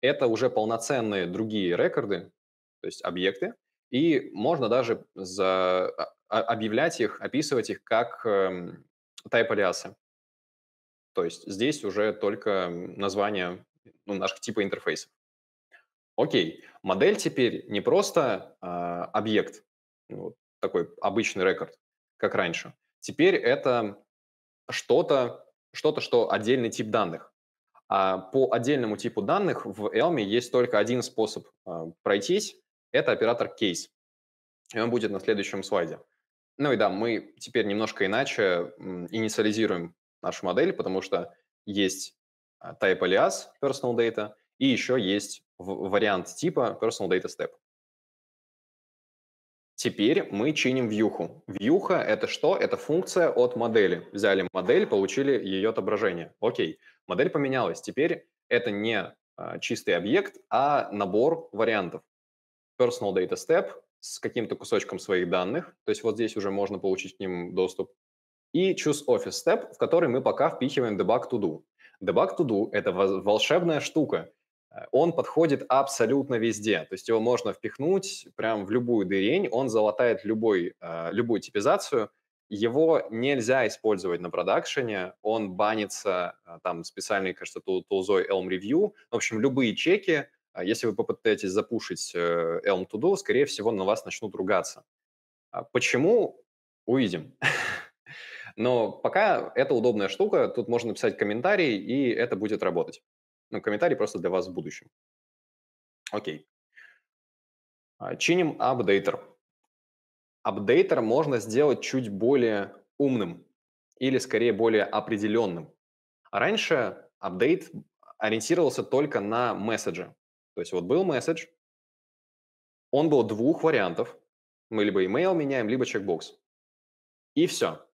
это уже полноценные другие рекорды, то есть объекты, и можно даже за... А, а, объявлять их, описывать их как эм, type alias. То есть здесь уже только название ну, наших типа интерфейсов. Окей, модель теперь не просто э, объект, ну, вот такой обычный рекорд, как раньше. Теперь это что-то, что-то, что отдельный тип данных. А, по отдельному типу данных в Elm есть только один способ а, пройтись – это оператор кейс. И он будет на следующем слайде. Ну и да, мы теперь немножко иначе инициализируем нашу модель, потому что есть а, type alias personal data и еще есть вариант типа personal data step. Теперь мы чиним вьюху. Вьюха – это что? Это функция от модели. Взяли модель, получили ее отображение. Окей, модель поменялась. Теперь это не а, чистый объект, а набор вариантов. Personal Data Step с каким-то кусочком своих данных, то есть вот здесь уже можно получить к ним доступ. И Choose Office Step, в который мы пока впихиваем Debug To Do. Debug To Do – это волшебная штука – Э, он подходит абсолютно везде. То есть его можно впихнуть прямо в любую дырень, он залатает любой, э, любую типизацию. Его нельзя использовать на продакшене, он банится э, там специальной, кажется, тул тулзой Elm Review. В общем, любые чеки, если вы попытаетесь запушить Elm To Do, скорее всего, на вас начнут ругаться. А почему? Увидим. Но пока это удобная штука, тут можно написать комментарий, и это будет работать. Ну, комментарий просто для вас в будущем. Окей. А, чиним апдейтер. Апдейтер можно сделать чуть более умным или, скорее, более определенным. Раньше апдейт ориентировался только на месседжи. То есть вот был месседж, он был двух вариантов. Мы либо email меняем, либо чекбокс. И все.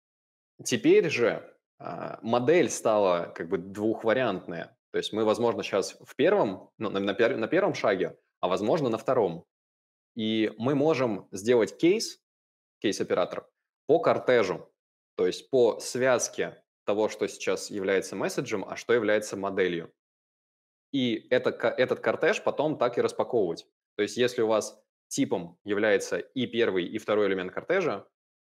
Теперь же а, модель стала как бы двухвариантная. То есть мы, возможно, сейчас в первом, ну, на, на, на первом шаге, а возможно на втором. И мы можем сделать кейс, кейс-оператор, по кортежу, то есть по связке того, что сейчас является месседжем, а что является моделью. И это, этот кортеж потом так и распаковывать. То есть если у вас типом является и первый, и второй элемент кортежа,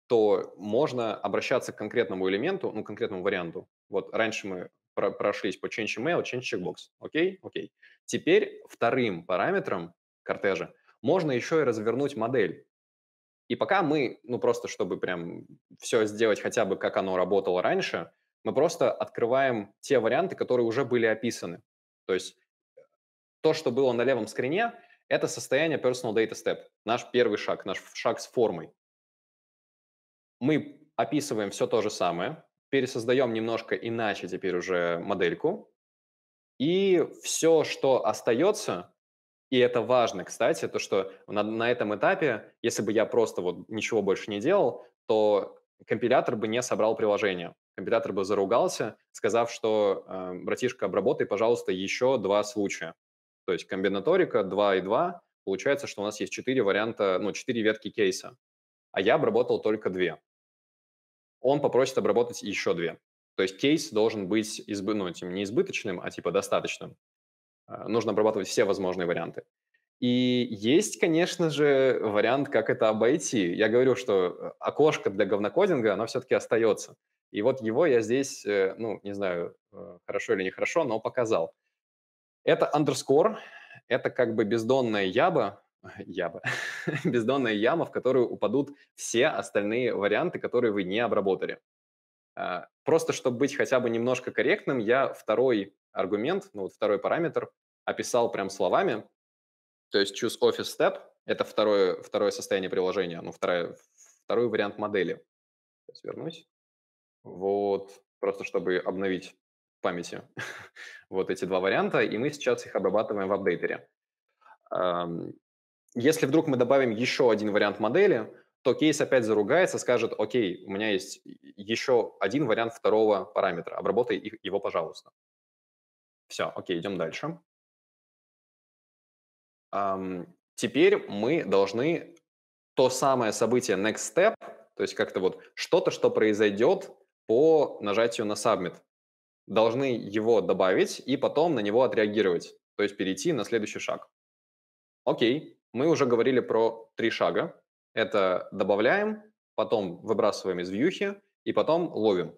то можно обращаться к конкретному элементу, ну, конкретному варианту. Вот раньше мы про прошлись по change email, change checkbox. Окей? Окей. Теперь вторым параметром кортежа можно еще и развернуть модель. И пока мы, ну просто чтобы прям все сделать хотя бы как оно работало раньше, мы просто открываем те варианты, которые уже были описаны. То есть то, что было на левом скрине, это состояние Personal Data Step, наш первый шаг, наш шаг с формой. Мы описываем все то же самое, пересоздаем немножко иначе теперь уже модельку. И все, что остается, и это важно, кстати, то, что на, на этом этапе, если бы я просто вот ничего больше не делал, то компилятор бы не собрал приложение. Компилятор бы заругался, сказав, что, э, братишка, обработай, пожалуйста, еще два случая. То есть комбинаторика 2 и 2, получается, что у нас есть четыре варианта, ну, четыре ветки кейса, а я обработал только две он попросит обработать еще две. То есть кейс должен быть избы, ну, не избыточным, а типа достаточным. А, нужно обрабатывать все возможные варианты. И есть, конечно же, вариант, как это обойти. Я говорю, что э, окошко для говнокодинга, оно все-таки остается. И вот его я здесь, э, ну, не знаю, э, хорошо или нехорошо, но показал. Это underscore, это как бы бездонная яба, яма, бездонная яма, в которую упадут все остальные варианты, которые вы не обработали. А, просто чтобы быть хотя бы немножко корректным, я второй аргумент, ну вот второй параметр описал прям словами. То есть choose office step – это второе, второе состояние приложения, ну второе, второй вариант модели. Сейчас вернусь. Вот, просто чтобы обновить в памяти вот эти два варианта, и мы сейчас их обрабатываем в апдейтере. Если вдруг мы добавим еще один вариант модели, то кейс опять заругается, скажет, окей, у меня есть еще один вариант второго параметра, обработай его, пожалуйста. Все, окей, идем дальше. Um, теперь мы должны то самое событие next step, то есть как-то вот что-то, что произойдет по нажатию на submit, должны его добавить и потом на него отреагировать, то есть перейти на следующий шаг. Окей, мы уже говорили про три шага. Это добавляем, потом выбрасываем из вьюхи, и потом ловим,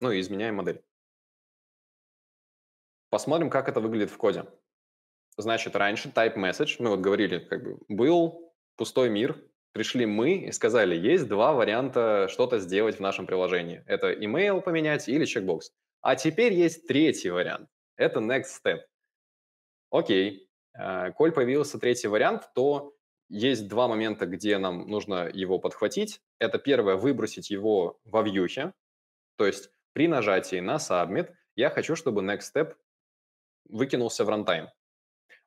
ну и изменяем модель. Посмотрим, как это выглядит в коде. Значит, раньше type message, мы вот говорили, как бы был пустой мир, пришли мы и сказали, есть два варианта что-то сделать в нашем приложении. Это email поменять или чекбокс. А теперь есть третий вариант. Это next step. Окей, Э, коль появился третий вариант, то есть два момента, где нам нужно его подхватить. Это первое, выбросить его во вьюхе, то есть при нажатии на Submit я хочу, чтобы Next Step выкинулся в рантайм.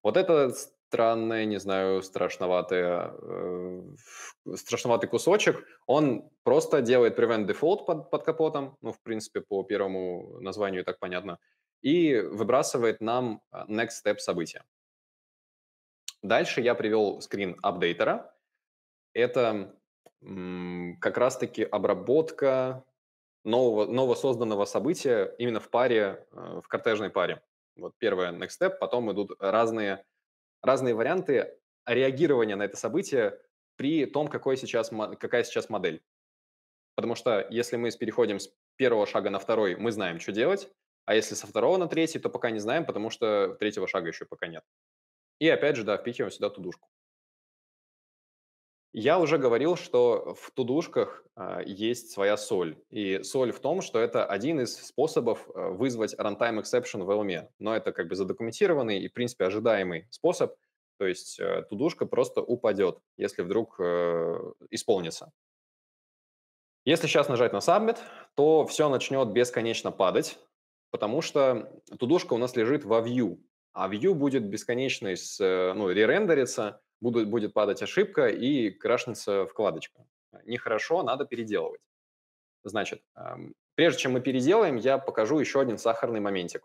Вот это странный, не знаю, страшноватый, э, страшноватый кусочек. Он просто делает prevent default под, под капотом, ну, в принципе, по первому названию так понятно, и выбрасывает нам э, next step события. Дальше я привел скрин апдейтера. Это как раз-таки обработка нового, новосозданного события именно в паре, э, в кортежной паре. Вот первое next step, потом идут разные, разные варианты реагирования на это событие при том, какой сейчас, какая сейчас модель. Потому что если мы переходим с первого шага на второй, мы знаем, что делать, а если со второго на третий, то пока не знаем, потому что третьего шага еще пока нет. И опять же, да, впихиваем сюда тудушку. Я уже говорил, что в тудушках э, есть своя соль. И соль в том, что это один из способов э, вызвать runtime exception в LM. Но это как бы задокументированный и, в принципе, ожидаемый способ. То есть э, тудушка просто упадет, если вдруг э, исполнится. Если сейчас нажать на Submit, то все начнет бесконечно падать, потому что тудушка у нас лежит во view а view будет бесконечный, с, э, ну, ререндериться, будет, будет падать ошибка и крашнется вкладочка. Нехорошо, надо переделывать. Значит, прежде чем мы переделаем, я покажу еще один сахарный моментик.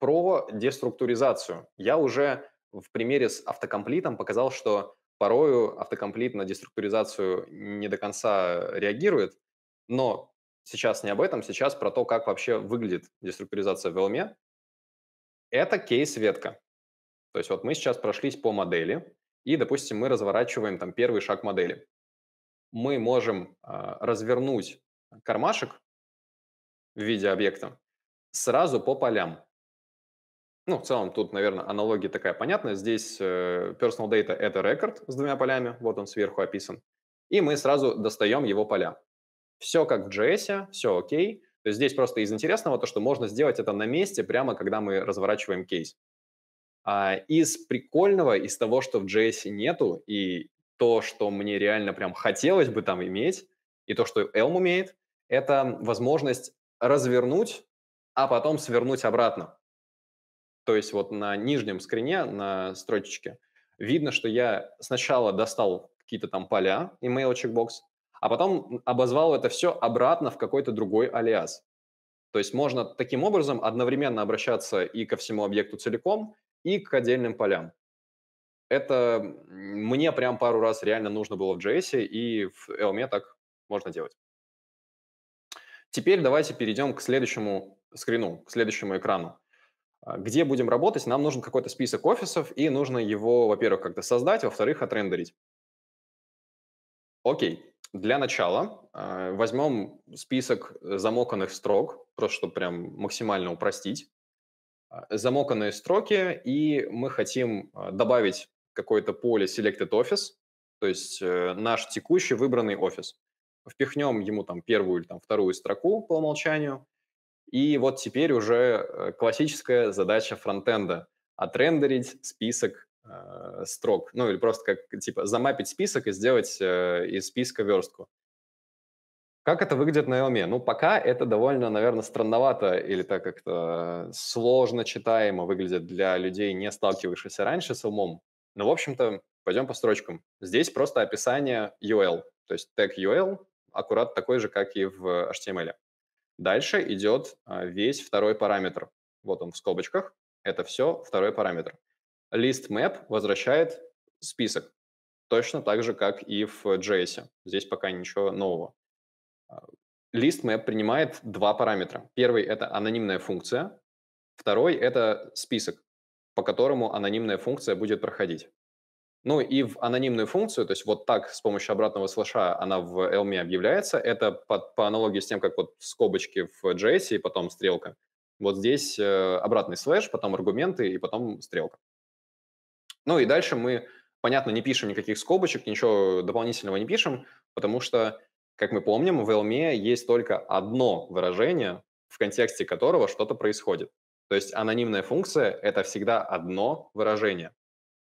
Про деструктуризацию. Я уже в примере с автокомплитом показал, что порою автокомплит на деструктуризацию не до конца реагирует, но сейчас не об этом, сейчас про то, как вообще выглядит деструктуризация в LM. Это кейс-ветка. То есть вот мы сейчас прошлись по модели, и, допустим, мы разворачиваем там первый шаг модели. Мы можем э, развернуть кармашек в виде объекта сразу по полям. Ну, в целом тут, наверное, аналогия такая понятная. Здесь э, personal data – это рекорд с двумя полями, вот он сверху описан. И мы сразу достаем его поля. Все как в JS, все окей. То есть здесь просто из интересного то, что можно сделать это на месте, прямо когда мы разворачиваем кейс. А из прикольного, из того, что в JS нету, и то, что мне реально прям хотелось бы там иметь, и то, что Elm умеет, это возможность развернуть, а потом свернуть обратно. То есть вот на нижнем скрине, на строчечке, видно, что я сначала достал какие-то там поля, email чекбокс, а потом обозвал это все обратно в какой-то другой алиас. То есть можно таким образом одновременно обращаться и ко всему объекту целиком, и к отдельным полям. Это мне прям пару раз реально нужно было в JS, и в Elm так можно делать. Теперь давайте перейдем к следующему скрину, к следующему экрану. А, где будем работать, нам нужен какой-то список офисов, и нужно его, во-первых, как-то создать, во-вторых, отрендерить. Окей. Для начала э, возьмем список э, замоканных строк, просто чтобы прям максимально упростить. А, замоканные строки, и мы хотим а, добавить какое-то поле Selected Office, то есть э, наш текущий выбранный офис. Впихнем ему там первую или там вторую строку по умолчанию. И вот теперь уже э, классическая задача фронтенда – отрендерить список Э, строк. Ну, или просто как, типа, замапить список и сделать э, из списка верстку. Как это выглядит на Элме? Ну, пока это довольно, наверное, странновато или так как-то э, сложно читаемо выглядит для людей, не сталкивавшихся раньше с умом. Но, в общем-то, пойдем по строчкам. Здесь просто описание UL, то есть тег UL аккурат такой же, как и в HTML. Дальше идет э, весь второй параметр. Вот он в скобочках. Это все второй параметр. List map возвращает список, точно так же, как и в JS. Здесь пока ничего нового. А, list map принимает два параметра. Первый — это анонимная функция. Второй — это список, по которому анонимная функция будет проходить. Ну и в анонимную функцию, то есть вот так с помощью обратного слэша она в Elm объявляется, это по, по аналогии с тем, как вот скобочки в JS и потом стрелка. Вот здесь э, обратный слэш, потом аргументы и потом стрелка. Ну и дальше мы, понятно, не пишем никаких скобочек, ничего дополнительного не пишем, потому что, как мы помним, в Elm есть только одно выражение, в контексте которого что-то происходит. То есть анонимная функция – это всегда одно выражение,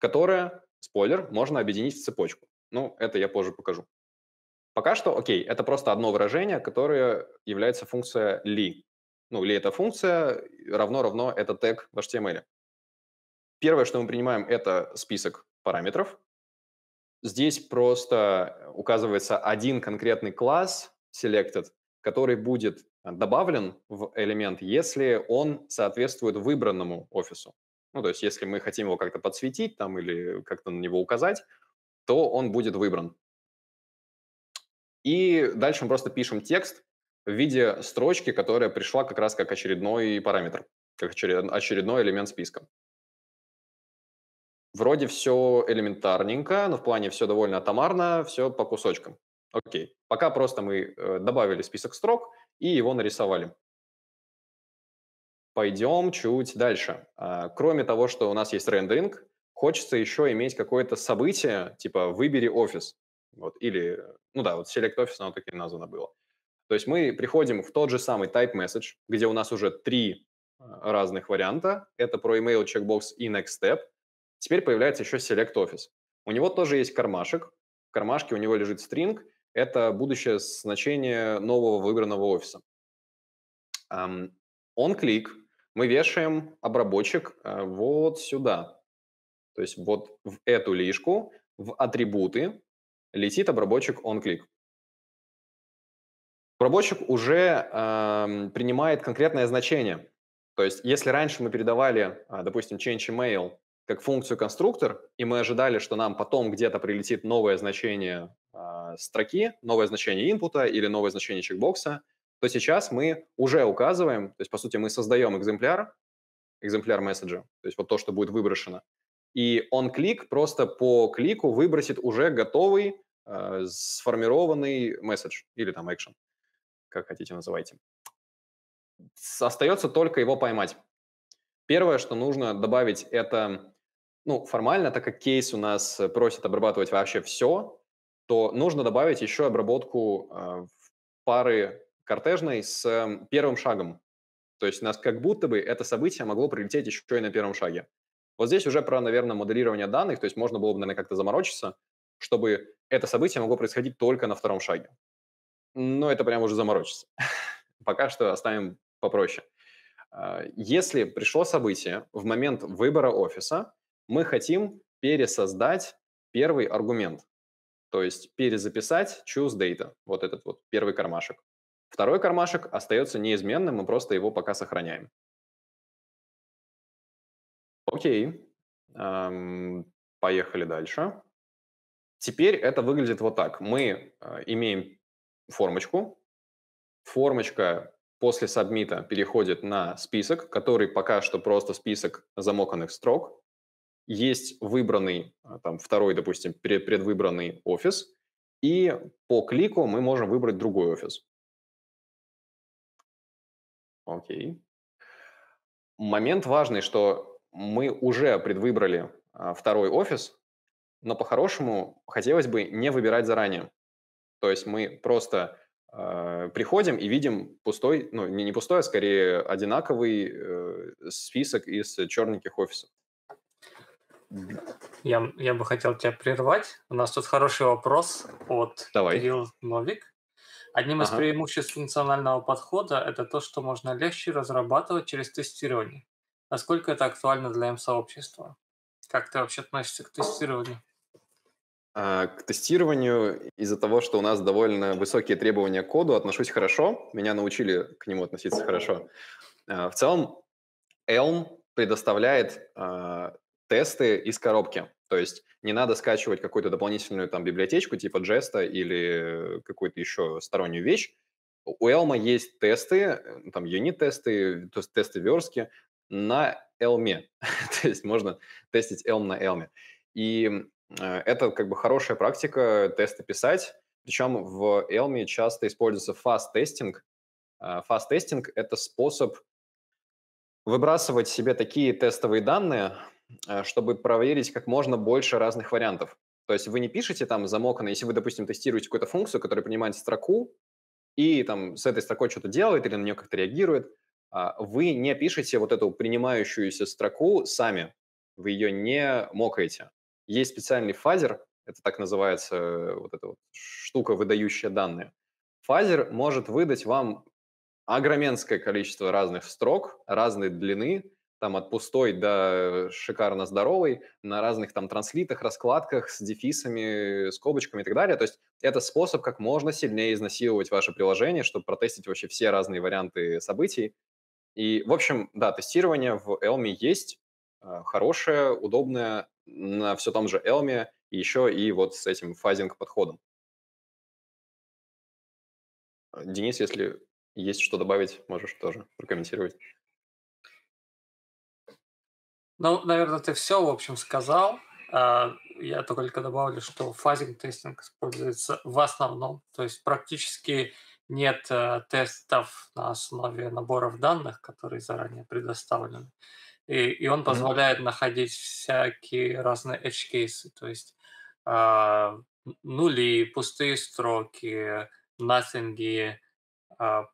которое, спойлер, можно объединить в цепочку. Ну, это я позже покажу. Пока что, окей, это просто одно выражение, которое является функция ли. Ну, li – это функция, равно-равно – это тег в HTML. Первое, что мы принимаем, это список параметров. Здесь просто указывается один конкретный класс selected, который будет э, добавлен в элемент, если он соответствует выбранному офису. Ну, то есть, если мы хотим его как-то подсветить там или как-то на него указать, то он будет выбран. И дальше мы просто пишем текст в виде строчки, которая пришла как раз как очередной параметр, как очередной элемент списка. Вроде все элементарненько, но в плане все довольно атомарно, все по кусочкам. Окей. Пока просто мы э, добавили список строк и его нарисовали. Пойдем чуть дальше. А, кроме того, что у нас есть рендеринг, хочется еще иметь какое-то событие, типа «выбери офис». Вот, или, э, ну да, вот Select офис, оно так и названо было. То есть мы приходим в тот же самый type message, где у нас уже три э, разных варианта. Это про email, checkbox и next step. Теперь появляется еще Select Office. У него тоже есть кармашек. В кармашке у него лежит стринг. Это будущее значение нового выбранного офиса. Он клик. мы вешаем обработчик э, вот сюда. То есть вот в эту лишку, в атрибуты летит обработчик on-click. Обработчик уже э, принимает конкретное значение. То есть если раньше мы передавали, а, допустим, change email как функцию конструктор, и мы ожидали, что нам потом где-то прилетит новое значение э, строки, новое значение инпута или новое значение чекбокса, то сейчас мы уже указываем, то есть, по сути, мы создаем экземпляр, экземпляр месседжа, то есть вот то, что будет выброшено, и он клик просто по клику выбросит уже готовый э, сформированный месседж или там экшен, как хотите называйте. Остается только его поймать. Первое, что нужно добавить, это ну, формально, так как кейс у нас э, просит обрабатывать вообще все, то нужно добавить еще обработку э, пары кортежной с э, первым шагом. То есть у нас как будто бы это событие могло прилететь еще и на первом шаге. Вот здесь уже про, наверное, моделирование данных, то есть можно было бы, наверное, как-то заморочиться, чтобы это событие могло происходить только на втором шаге. Но это прям уже заморочиться. Пока что оставим попроще. А, если пришло событие в момент выбора офиса, мы хотим пересоздать первый аргумент. То есть перезаписать choose data, вот этот вот первый кармашек. Второй кармашек остается неизменным, мы просто его пока сохраняем. Окей, эм, поехали дальше. Теперь это выглядит вот так. Мы а, имеем формочку. Формочка после сабмита переходит на список, который пока что просто список замоканных строк есть выбранный, а, там, второй, допустим, предвыбранный офис, и по клику мы можем выбрать другой офис. Окей. Момент важный, что мы уже предвыбрали а, второй офис, но по-хорошему хотелось бы не выбирать заранее. То есть мы просто э, приходим и видим пустой, ну не, не пустой, а скорее одинаковый э, список из черненьких офисов. Я, я бы хотел тебя прервать. У нас тут хороший вопрос от Давай. Кирилл Новик. Одним ага. из преимуществ функционального подхода это то, что можно легче разрабатывать через тестирование. Насколько это актуально для М-сообщества? Как ты вообще относишься к тестированию? А, к тестированию из-за того, что у нас довольно высокие требования к коду, отношусь хорошо. Меня научили к нему относиться хорошо. А, в целом, Elm предоставляет а, тесты из коробки. То есть не надо скачивать какую-то дополнительную там библиотечку типа Джеста или э, какую-то еще стороннюю вещь. У Элма есть тесты, э, там юнит-тесты, то есть тесты верстки на Элме. то есть можно тестить Elm на Элме. И э, это как бы хорошая практика тесты писать. Причем в Elm часто используется фаст-тестинг. Фаст-тестинг — это способ выбрасывать себе такие тестовые данные, Э, чтобы проверить как можно больше разных вариантов. То есть вы не пишете там замок, если вы, допустим, тестируете какую-то функцию, которая принимает строку, и там с этой строкой что-то делает или на нее как-то реагирует, а, вы не пишете вот эту принимающуюся строку сами, вы ее не мокаете. Есть специальный фазер, это так называется вот эта вот штука, выдающая данные. Фазер может выдать вам огроменское количество разных строк, разной длины, там от пустой до шикарно здоровой, на разных там транслитах, раскладках с дефисами, скобочками и так далее. То есть это способ, как можно сильнее изнасиловать ваше приложение, чтобы протестить вообще все разные варианты событий. И, в общем, да, тестирование в Elmi есть, а, хорошее, удобное на все том же Elmi, и еще и вот с этим фазинг-подходом. Денис, если есть что добавить, можешь тоже прокомментировать. Ну, наверное, ты все, в общем, сказал. А, я только добавлю, что фазинг-тестинг используется в основном, то есть практически нет э, тестов на основе наборов данных, которые заранее предоставлены. И, и он позволяет mm-hmm. находить всякие разные edge кейсы, то есть э, нули, пустые строки, nothing, э, а,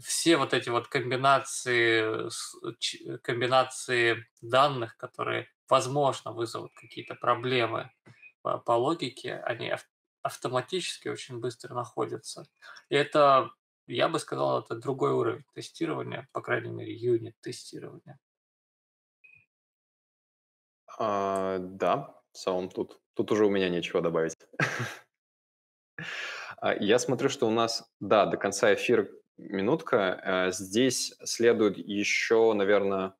все вот эти вот комбинации, э, э, комбинации данных, которые, возможно, вызовут какие-то проблемы по, по логике, они автоматически очень быстро находятся. И это, я бы сказал, это другой уровень тестирования, по крайней мере, юнит тестирования. А, да, в целом тут, тут уже у меня нечего добавить. А, я смотрю, что у нас, да, до конца эфира минутка. Э, здесь следует еще, наверное,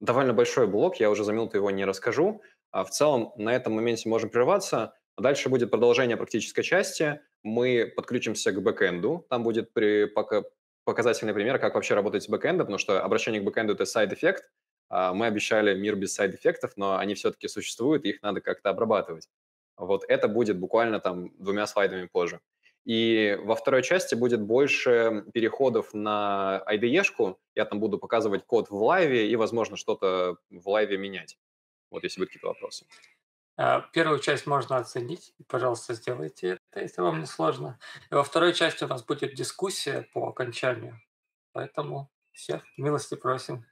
довольно большой блок, я уже за минуту его не расскажу. А В целом на этом моменте можем прерваться. Дальше будет продолжение практической части. Мы подключимся к бэкэнду. Там будет при, пока, показательный пример, как вообще работать с бэкэндом, потому что обращение к бэкэнду – это сайд-эффект. А, мы обещали мир без сайд-эффектов, но они все-таки существуют, и их надо как-то обрабатывать. Вот это будет буквально там двумя слайдами позже. И во второй части будет больше переходов на IDE-шку. Я там буду показывать код в лайве и, возможно, что-то в лайве менять. Вот если будут какие-то вопросы. А, первую часть можно оценить. Пожалуйста, сделайте это, если вам не сложно. И во второй части у нас будет дискуссия по окончанию. Поэтому всех милости просим.